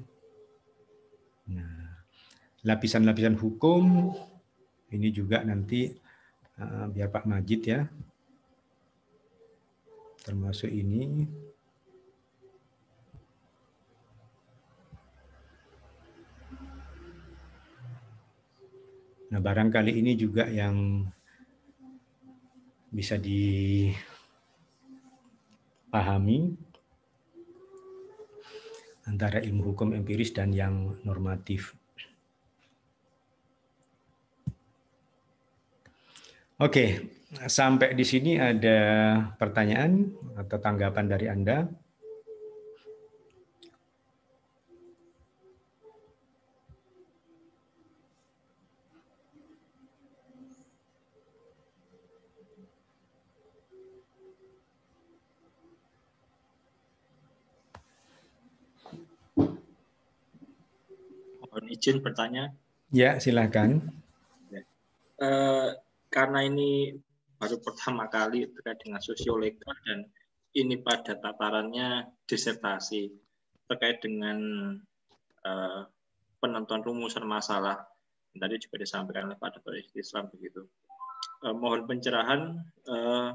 Nah, lapisan-lapisan hukum ini juga nanti Eh, biar Pak Majid ya. Termasuk ini. Nah, barangkali ini juga yang bisa dipahami antara ilmu hukum empiris dan yang normatif. Oke, sampai di sini ada pertanyaan atau tanggapan dari Anda? Mohon izin bertanya. Ya, silakan. Ya. Eh, karena ini baru pertama kali terkait dengan sosiolegal dan ini pada tatarannya disertasi terkait dengan uh, penentuan rumusan masalah tadi juga disampaikan oleh Pak Dr. Islam begitu. Uh, mohon pencerahan uh,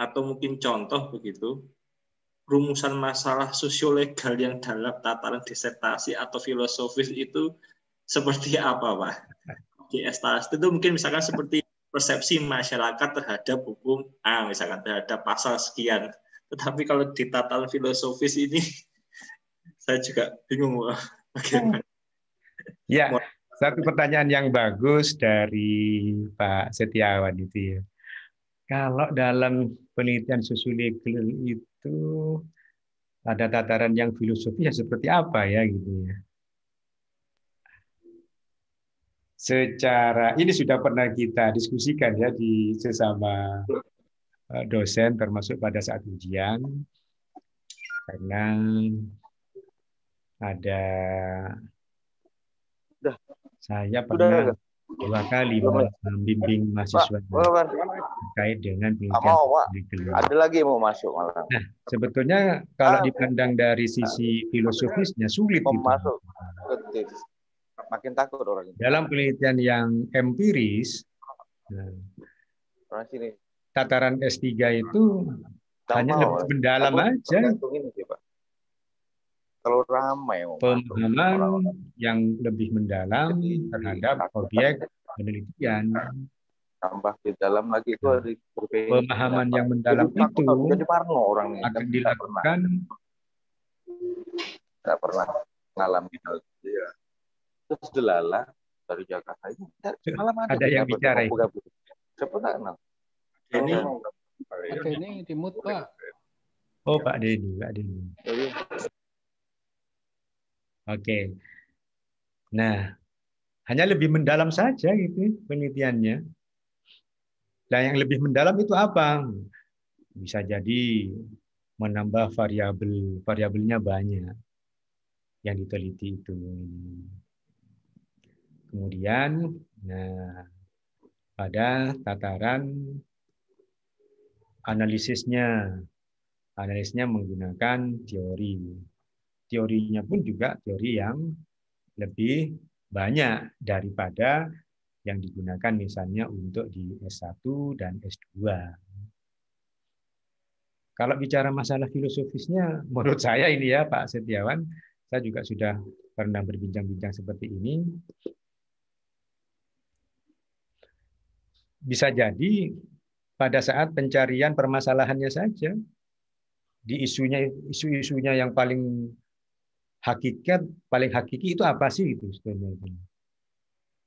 atau mungkin contoh begitu rumusan masalah sosiolegal yang dalam tataran disertasi atau filosofis itu seperti apa, Pak? di estalase itu mungkin misalkan seperti persepsi masyarakat terhadap hukum ah, misalkan terhadap pasal sekian. Tetapi kalau di tatal filosofis ini, saya juga bingung bagaimana. Ya, satu pertanyaan yang bagus dari Pak Setiawan itu ya. Kalau dalam penelitian sosiolegal itu ada tataran yang filosofis ya seperti apa ya gitu ya. secara ini sudah pernah kita diskusikan ya di sesama eh, dosen termasuk pada saat ujian karena ada saya pernah dua kali membimbing mahasiswa terkait dengan pendidikan Ada lagi mau masuk malam. Nah, sebetulnya kalau ah. dipandang dari sisi filosofisnya sulit mau gitu. masuk makin takut orang. Dalam penelitian yang empiris, tataran S3 itu hanya lebih mendalam aja. Kalau ramai, pemahaman yang lebih mendalam terhadap objek penelitian. Tambah di dalam lagi nah, itu Pemahaman yang mendalam itu akan dilakukan. Tidak pernah mengalami hal itu. Ya terus delala dari Jakarta ini malam ada, ada yang bicara siapa tak kenal ini Pak Denny timut Pak oh Pak Denny Pak Denny oke okay. nah hanya lebih mendalam saja gitu ya penelitiannya Nah, yang lebih mendalam itu apa? Bisa jadi menambah variabel, variabelnya banyak yang diteliti itu. Kemudian nah, pada tataran analisisnya, analisnya menggunakan teori. Teorinya pun juga teori yang lebih banyak daripada yang digunakan misalnya untuk di S1 dan S2. Kalau bicara masalah filosofisnya, menurut saya ini ya Pak Setiawan, saya juga sudah pernah berbincang-bincang seperti ini. bisa jadi pada saat pencarian permasalahannya saja di isunya isu-isunya yang paling hakikat paling hakiki itu apa sih itu sebenarnya itu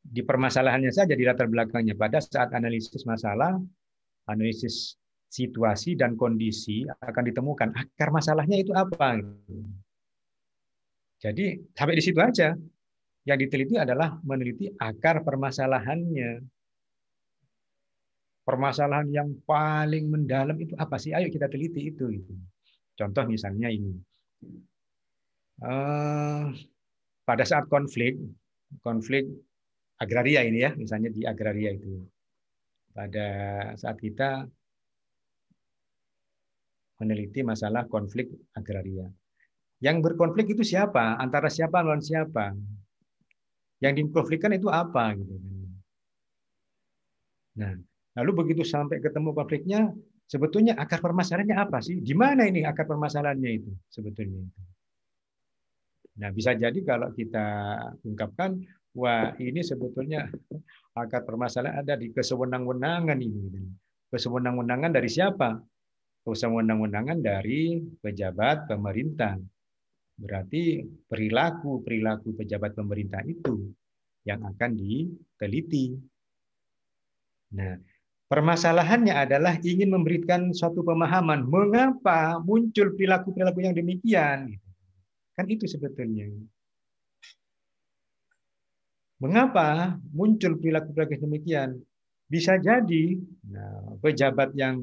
di permasalahannya saja di latar belakangnya pada saat analisis masalah analisis situasi dan kondisi akan ditemukan akar masalahnya itu apa gitu. jadi sampai di situ aja yang diteliti adalah meneliti akar permasalahannya permasalahan yang paling mendalam itu apa sih? Ayo kita teliti itu. Contoh misalnya ini. Eh, pada saat konflik, konflik agraria ini ya, misalnya di agraria itu. Pada saat kita meneliti masalah konflik agraria. Yang berkonflik itu siapa? Antara siapa lawan siapa? Yang dikonflikkan itu apa? Gitu kan? Nah, Lalu begitu sampai ketemu konfliknya, sebetulnya akar permasalahannya apa sih? Di mana ini akar permasalahannya itu sebetulnya? Itu? Nah, bisa jadi kalau kita ungkapkan, wah ini sebetulnya akar permasalahan ada di kesewenang-wenangan ini. Kesewenang-wenangan dari siapa? Kesewenang-wenangan dari pejabat pemerintah. Berarti perilaku-perilaku pejabat pemerintah itu yang akan diteliti. Nah, Permasalahannya adalah ingin memberikan suatu pemahaman mengapa muncul perilaku-perilaku yang demikian. Gitu. Kan itu sebetulnya. Mengapa muncul perilaku-perilaku yang demikian? Bisa jadi nah, pejabat yang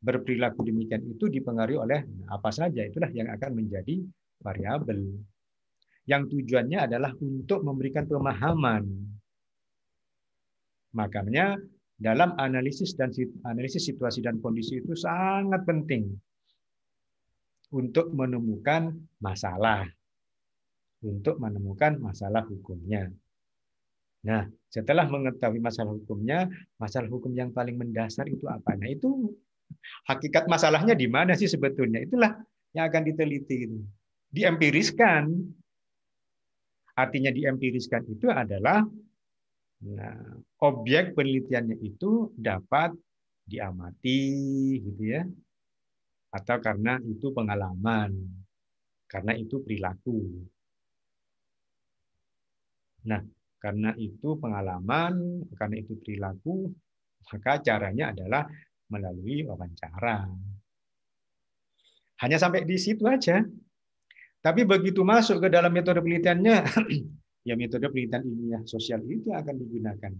berperilaku demikian itu dipengaruhi oleh nah, apa saja. Itulah yang akan menjadi variabel. Yang tujuannya adalah untuk memberikan pemahaman. Makanya dalam analisis dan analisis situasi dan kondisi itu sangat penting untuk menemukan masalah untuk menemukan masalah hukumnya. Nah, setelah mengetahui masalah hukumnya, masalah hukum yang paling mendasar itu apa? Nah, itu hakikat masalahnya di mana sih sebetulnya? Itulah yang akan diteliti. Diempiriskan. Artinya diempiriskan itu adalah Nah, objek penelitiannya itu dapat diamati gitu ya. Atau karena itu pengalaman, karena itu perilaku. Nah, karena itu pengalaman, karena itu perilaku, maka caranya adalah melalui wawancara. Hanya sampai di situ aja. Tapi begitu masuk ke dalam metode penelitiannya, ya metode penelitian ilmiah sosial itu akan digunakan.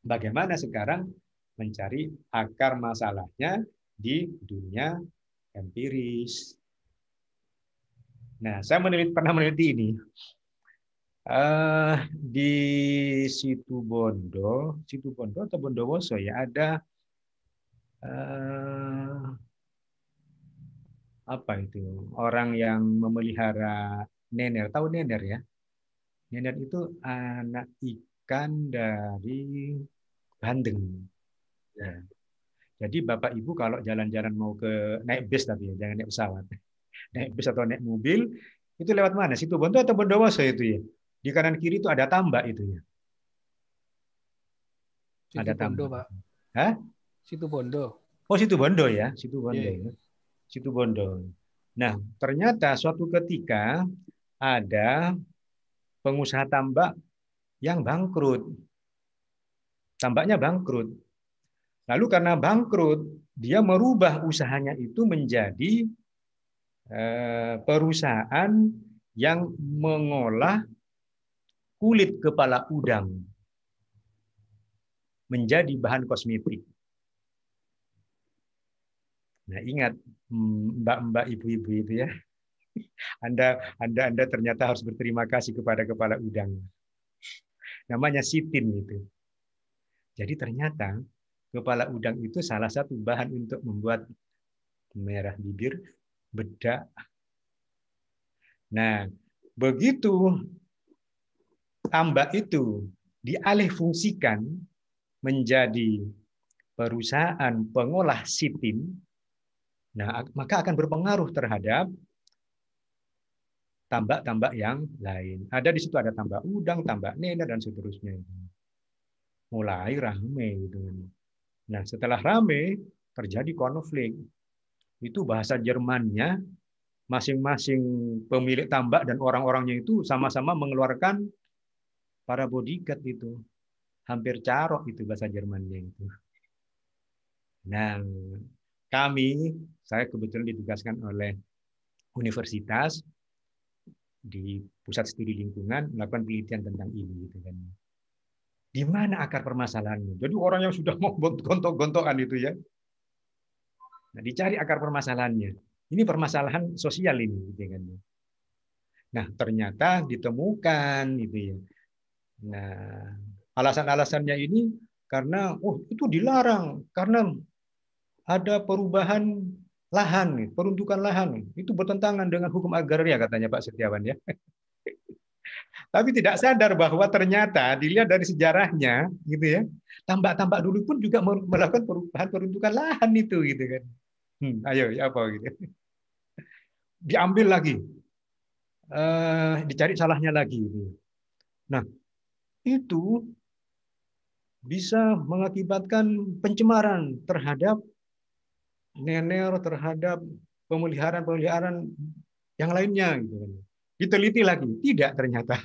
Bagaimana sekarang mencari akar masalahnya di dunia empiris. Nah, saya meneliti, pernah meneliti ini. Uh, di situ Bondo, situ Bondo atau Bondowoso ya ada uh, apa itu orang yang memelihara nener. Tahu nener ya? Nener itu anak ikan dari bandeng. Ya. Jadi Bapak Ibu kalau jalan-jalan mau ke naik bus tapi ya, jangan naik pesawat. Naik bus atau naik mobil, itu lewat mana? Situ Bondo atau Bondowoso itu ya? Di kanan kiri itu ada tambak itu ya. Situ ada tambak. Bondo, Pak. Hah? Situ Bondo. Oh, Situ Bondo ya. Situ Bondo. Yeah. Iya. Ya? Situ Bondo. Nah, ternyata suatu ketika ada pengusaha tambak yang bangkrut. Tambaknya bangkrut. Lalu karena bangkrut, dia merubah usahanya itu menjadi eh, perusahaan yang mengolah kulit kepala udang menjadi bahan kosmetik. Nah, ingat mm, mbak-mbak ibu-ibu itu ya. Anda Anda Anda ternyata harus berterima kasih kepada kepala udang. Namanya sitin itu. Jadi ternyata kepala udang itu salah satu bahan untuk membuat merah bibir, bedak. Nah, begitu tambak itu dialih fungsikan menjadi perusahaan pengolah sitin, nah maka akan berpengaruh terhadap tambak-tambak yang lain. Ada di situ ada tambak udang, tambak nena dan seterusnya. Mulai rame gitu. Nah, setelah rame terjadi konflik. Itu bahasa Jermannya masing-masing pemilik tambak dan orang-orangnya itu sama-sama mengeluarkan para bodyguard itu. Hampir carok itu bahasa Jermannya itu. Nah, kami, saya kebetulan ditugaskan oleh universitas di pusat studi lingkungan melakukan penelitian tentang ini gitu kan. Di mana akar permasalahannya? Jadi orang yang sudah mau gontok-gontokan itu ya. Nah, dicari akar permasalahannya. Ini permasalahan sosial ini gitu kan. Nah, ternyata ditemukan gitu ya. Nah, alasan-alasannya ini karena oh itu dilarang karena ada perubahan lahan, nih, peruntukan lahan. Itu bertentangan dengan hukum agraria katanya Pak Setiawan ya. Tapi tidak sadar bahwa ternyata dilihat dari sejarahnya gitu ya. Tambak-tambak dulu pun juga melakukan perubahan peruntukan lahan itu gitu kan. Hmm, ayo ya apa gitu. Diambil lagi. Eh dicari salahnya lagi gitu. Nah, itu bisa mengakibatkan pencemaran terhadap nener terhadap pemeliharaan-pemeliharaan yang lainnya gitu kan. Diteliti lagi, tidak ternyata.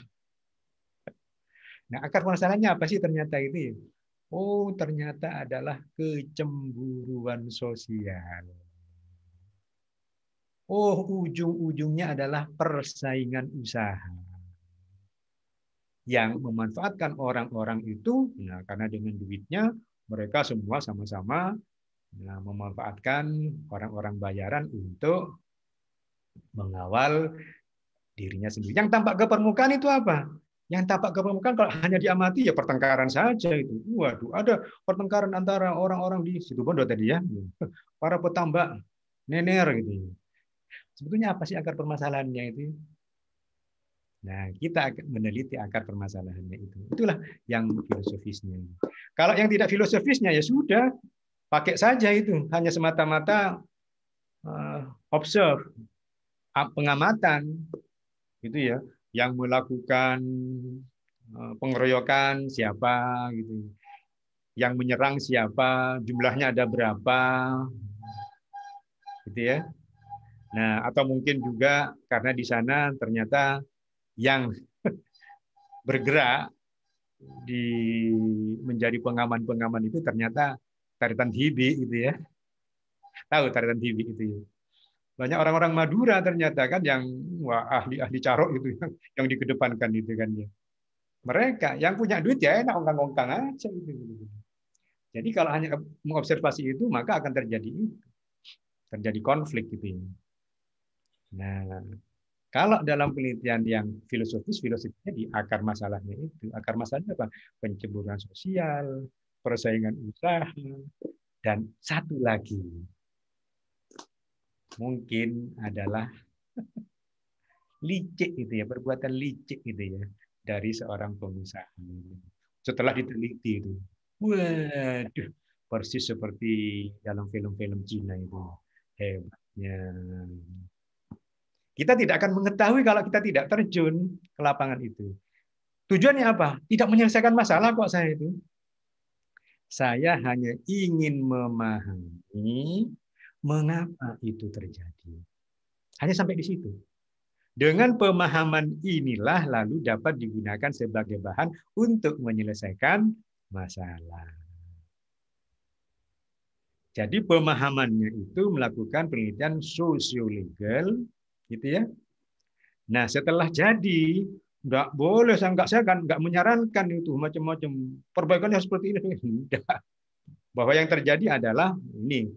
Nah, akar masalahnya apa sih ternyata ini? Ya? Oh, ternyata adalah kecemburuan sosial. Oh, ujung-ujungnya adalah persaingan usaha yang memanfaatkan orang-orang itu, nah, karena dengan duitnya mereka semua sama-sama Nah, memanfaatkan orang-orang bayaran untuk mengawal dirinya sendiri. Yang tampak ke permukaan itu apa? Yang tampak ke permukaan kalau hanya diamati ya pertengkaran saja itu. Waduh, ada pertengkaran antara orang-orang di situ Bondo tadi ya, para petambak nener gitu. Sebetulnya apa sih akar permasalahannya itu? Nah, kita akan meneliti akar permasalahannya itu. Itulah yang filosofisnya. Kalau yang tidak filosofisnya ya sudah, pakai saja itu hanya semata-mata observ eh, observe ah, pengamatan gitu ya yang melakukan eh, pengeroyokan siapa gitu yang menyerang siapa jumlahnya ada berapa gitu ya nah atau mungkin juga karena di sana ternyata yang bergerak di menjadi pengaman-pengaman itu ternyata taritan hibi gitu ya. Tahu taritan hibi itu ya. Banyak orang-orang Madura ternyata kan yang wah ahli-ahli carok itu yang, yang dikedepankan itu kan ya. Mereka yang punya duit ya enak ongkang-ongkang aja gitu, gitu, gitu. Jadi kalau hanya mengobservasi itu maka akan terjadi itu. Terjadi konflik gitu ya. Nah, kalau dalam penelitian yang filosofis, filosofinya di akar masalahnya itu. Akar masalahnya apa? Pencemburuan sosial, persaingan usaha, dan satu lagi mungkin adalah licik itu ya, perbuatan licik itu ya dari seorang pengusaha. Setelah diteliti itu, waduh, persis seperti dalam film-film Cina itu hebatnya. Kita tidak akan mengetahui kalau kita tidak terjun ke lapangan itu. Tujuannya apa? Tidak menyelesaikan masalah kok saya itu. Saya hanya ingin memahami mengapa itu terjadi. Hanya sampai di situ. Dengan pemahaman inilah lalu dapat digunakan sebagai bahan untuk menyelesaikan masalah. Jadi pemahamannya itu melakukan penelitian sosiolegal, gitu ya. Nah, setelah jadi nggak boleh saya nggak saya kan nggak menyarankan itu macam-macam perbaikan yang seperti ini bahwa yang terjadi adalah ini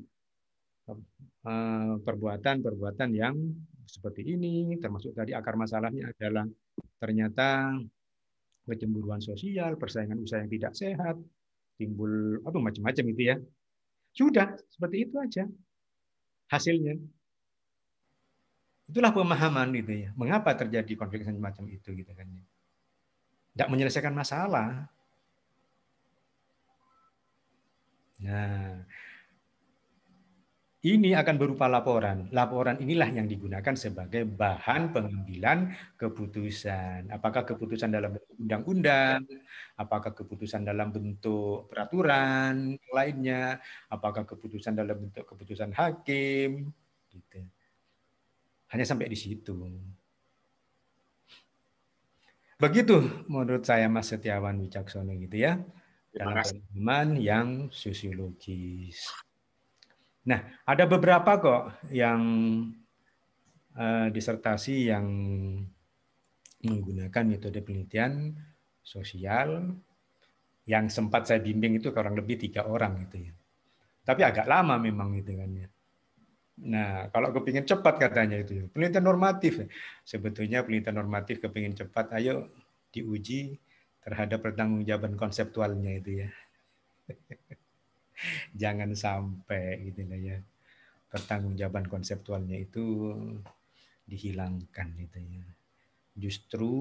eh, perbuatan-perbuatan yang seperti ini termasuk tadi akar masalahnya adalah ternyata kecemburuan sosial persaingan usaha yang tidak sehat timbul apa macam-macam itu ya sudah seperti itu aja hasilnya Itulah pemahaman itu ya. Mengapa terjadi konflik semacam itu gitu kan Tidak ya. menyelesaikan masalah. Nah, ini akan berupa laporan. Laporan inilah yang digunakan sebagai bahan pengambilan keputusan. Apakah keputusan dalam bentuk undang-undang, apakah keputusan dalam bentuk peraturan lainnya, apakah keputusan dalam bentuk keputusan hakim, gitu. Hanya sampai di situ. Begitu menurut saya Mas Setiawan Wicaksono gitu ya. Dalam pemahaman yang sosiologis. Nah, ada beberapa kok yang uh, disertasi yang menggunakan metode penelitian sosial yang sempat saya bimbing itu kurang lebih tiga orang gitu ya. Tapi agak lama memang itu kan ya. Nah, kalau kepingin cepat katanya itu. Ya. Penelitian normatif. Ya. Sebetulnya penelitian normatif kepingin cepat, ayo diuji terhadap pertanggungjawaban konseptualnya itu ya. Jangan sampai gitu ya. Pertanggungjawaban konseptualnya itu dihilangkan gitu ya. Justru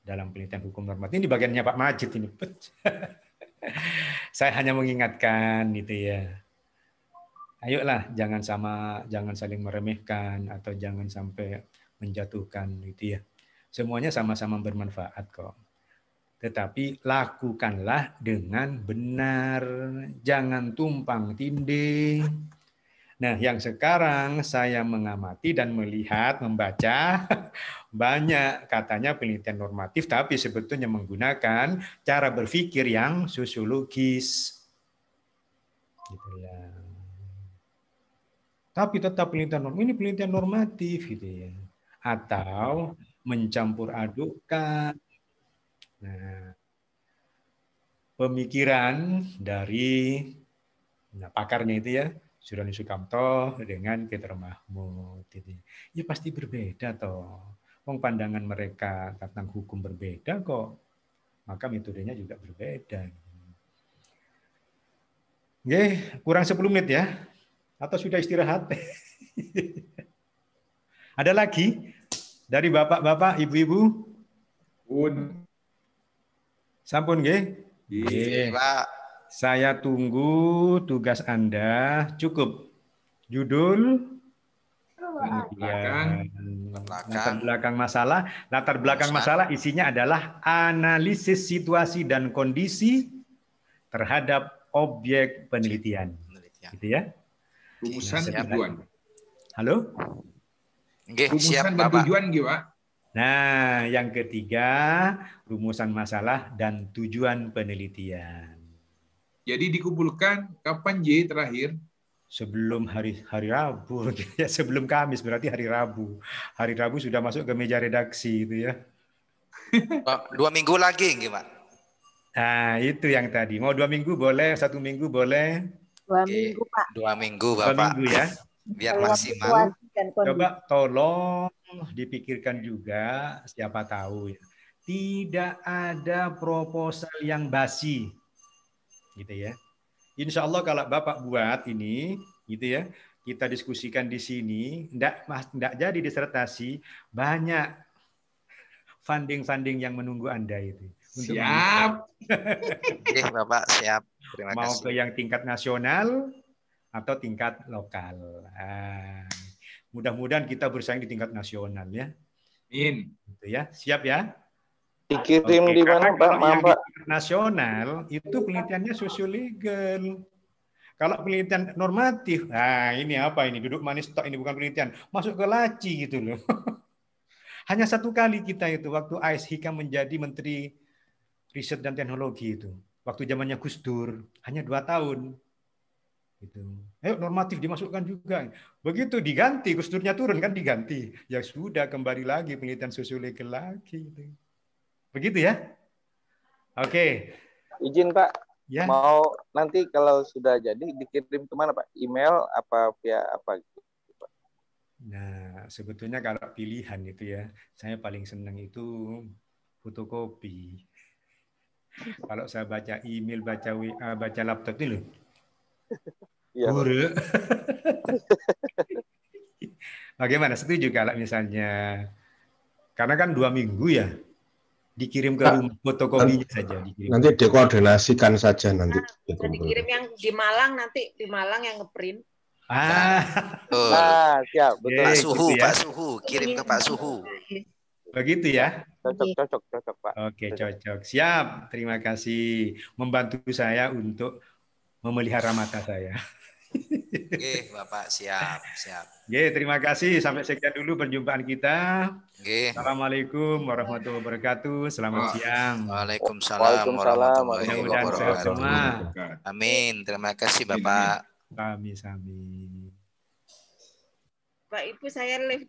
dalam penelitian hukum normatif ini bagiannya Pak Majid ini. Saya hanya mengingatkan gitu ya ayolah jangan sama jangan saling meremehkan atau jangan sampai menjatuhkan gitu ya. Semuanya sama-sama bermanfaat kok. Tetapi lakukanlah dengan benar, jangan tumpang tindih. Nah, yang sekarang saya mengamati dan melihat, membaca banyak katanya penelitian normatif, tapi sebetulnya menggunakan cara berpikir yang sosiologis. Gitu ya tapi tetap penelitian norm ini penelitian normatif gitu ya atau mencampur adukkan nah, pemikiran dari nah, pakarnya itu ya Surani Sukamto dengan Peter Mahmud gitu. Ya. ya pasti berbeda toh Wong pandangan mereka tentang hukum berbeda kok maka metodenya juga berbeda. Oke, kurang 10 menit ya atau sudah istirahat? Ada lagi dari bapak-bapak, ibu-ibu? Pun. Sampun nggih? Pak. Saya tunggu tugas Anda cukup. Judul latar belakang, latar belakang masalah. Latar belakang masalah isinya adalah analisis situasi dan kondisi terhadap objek penelitian. penelitian. Gitu ya. Rumusan siap, tujuan. Halo? Oke, rumusan siap, dan Bapak. tujuan gitu, Pak. Nah, yang ketiga, rumusan masalah dan tujuan penelitian. Jadi dikumpulkan kapan J terakhir? Sebelum hari hari Rabu, ya sebelum Kamis berarti hari Rabu. Hari Rabu sudah masuk ke meja redaksi itu ya. Oh, dua minggu lagi, gimana? Nah, itu yang tadi. Mau dua minggu boleh, satu minggu boleh. Dua minggu Pak. Dua minggu Bapak. Dua minggu ya. Biar maksimal. Coba tolong dipikirkan juga siapa tahu ya. Tidak ada proposal yang basi. Gitu ya. Insya Allah kalau Bapak buat ini, gitu ya, kita diskusikan di sini, tidak enggak jadi disertasi, banyak funding-funding yang menunggu Anda itu. Siap. Oke, Bapak siap. Terima Mau kasih. ke yang tingkat nasional atau tingkat lokal. Ah, mudah-mudahan kita bersaing di tingkat nasional ya. In. Gitu ya. Siap ya. Dikirim di mana Pak? Maaf, Pak. Nasional itu penelitiannya legal. Kalau penelitian normatif, nah ini apa ini? Duduk manis tok ini bukan penelitian. Masuk ke laci gitu loh. Hanya satu kali kita itu waktu Ais Hikam menjadi menteri riset dan teknologi itu. Waktu zamannya Gus Dur hanya dua tahun. Gitu. Ayo normatif dimasukkan juga. Begitu diganti, Gus Durnya turun kan diganti. Ya sudah kembali lagi penelitian sosiologi lagi. Begitu ya? Oke. Okay. Izin Pak. Ya. Mau nanti kalau sudah jadi dikirim kemana Pak? Email apa via apa? Gitu, Pak? Nah, sebetulnya kalau pilihan itu ya, saya paling senang itu fotokopi kalau saya baca email, baca WA, baca laptop itu loh. Iya. Bagaimana? Setuju kalau misalnya karena kan dua minggu ya dikirim ke rumah fotokopinya saja. Dikirim. Nanti dikoordinasikan saja nanti. Nah, dikirim yang di Malang nanti di Malang yang ngeprint. Ah, betul. ah siap betul. Eh, Pak gitu Suhu, ya. Pak Suhu, kirim ke Pak Suhu. Iya. Begitu ya. Cocok, cocok, cocok, Pak. Oke, cocok. Siap. Terima kasih membantu saya untuk memelihara mata saya. Oke, Bapak siap, siap. Oke, terima kasih. Sampai sekian dulu perjumpaan kita. Oke. Assalamualaikum warahmatullahi wabarakatuh. Selamat oh. siang. Waalaikumsalam, warahmatullahi wabarakatuh. Amin. Terima kasih, Bapak. Kami, kami. Pak Ibu saya live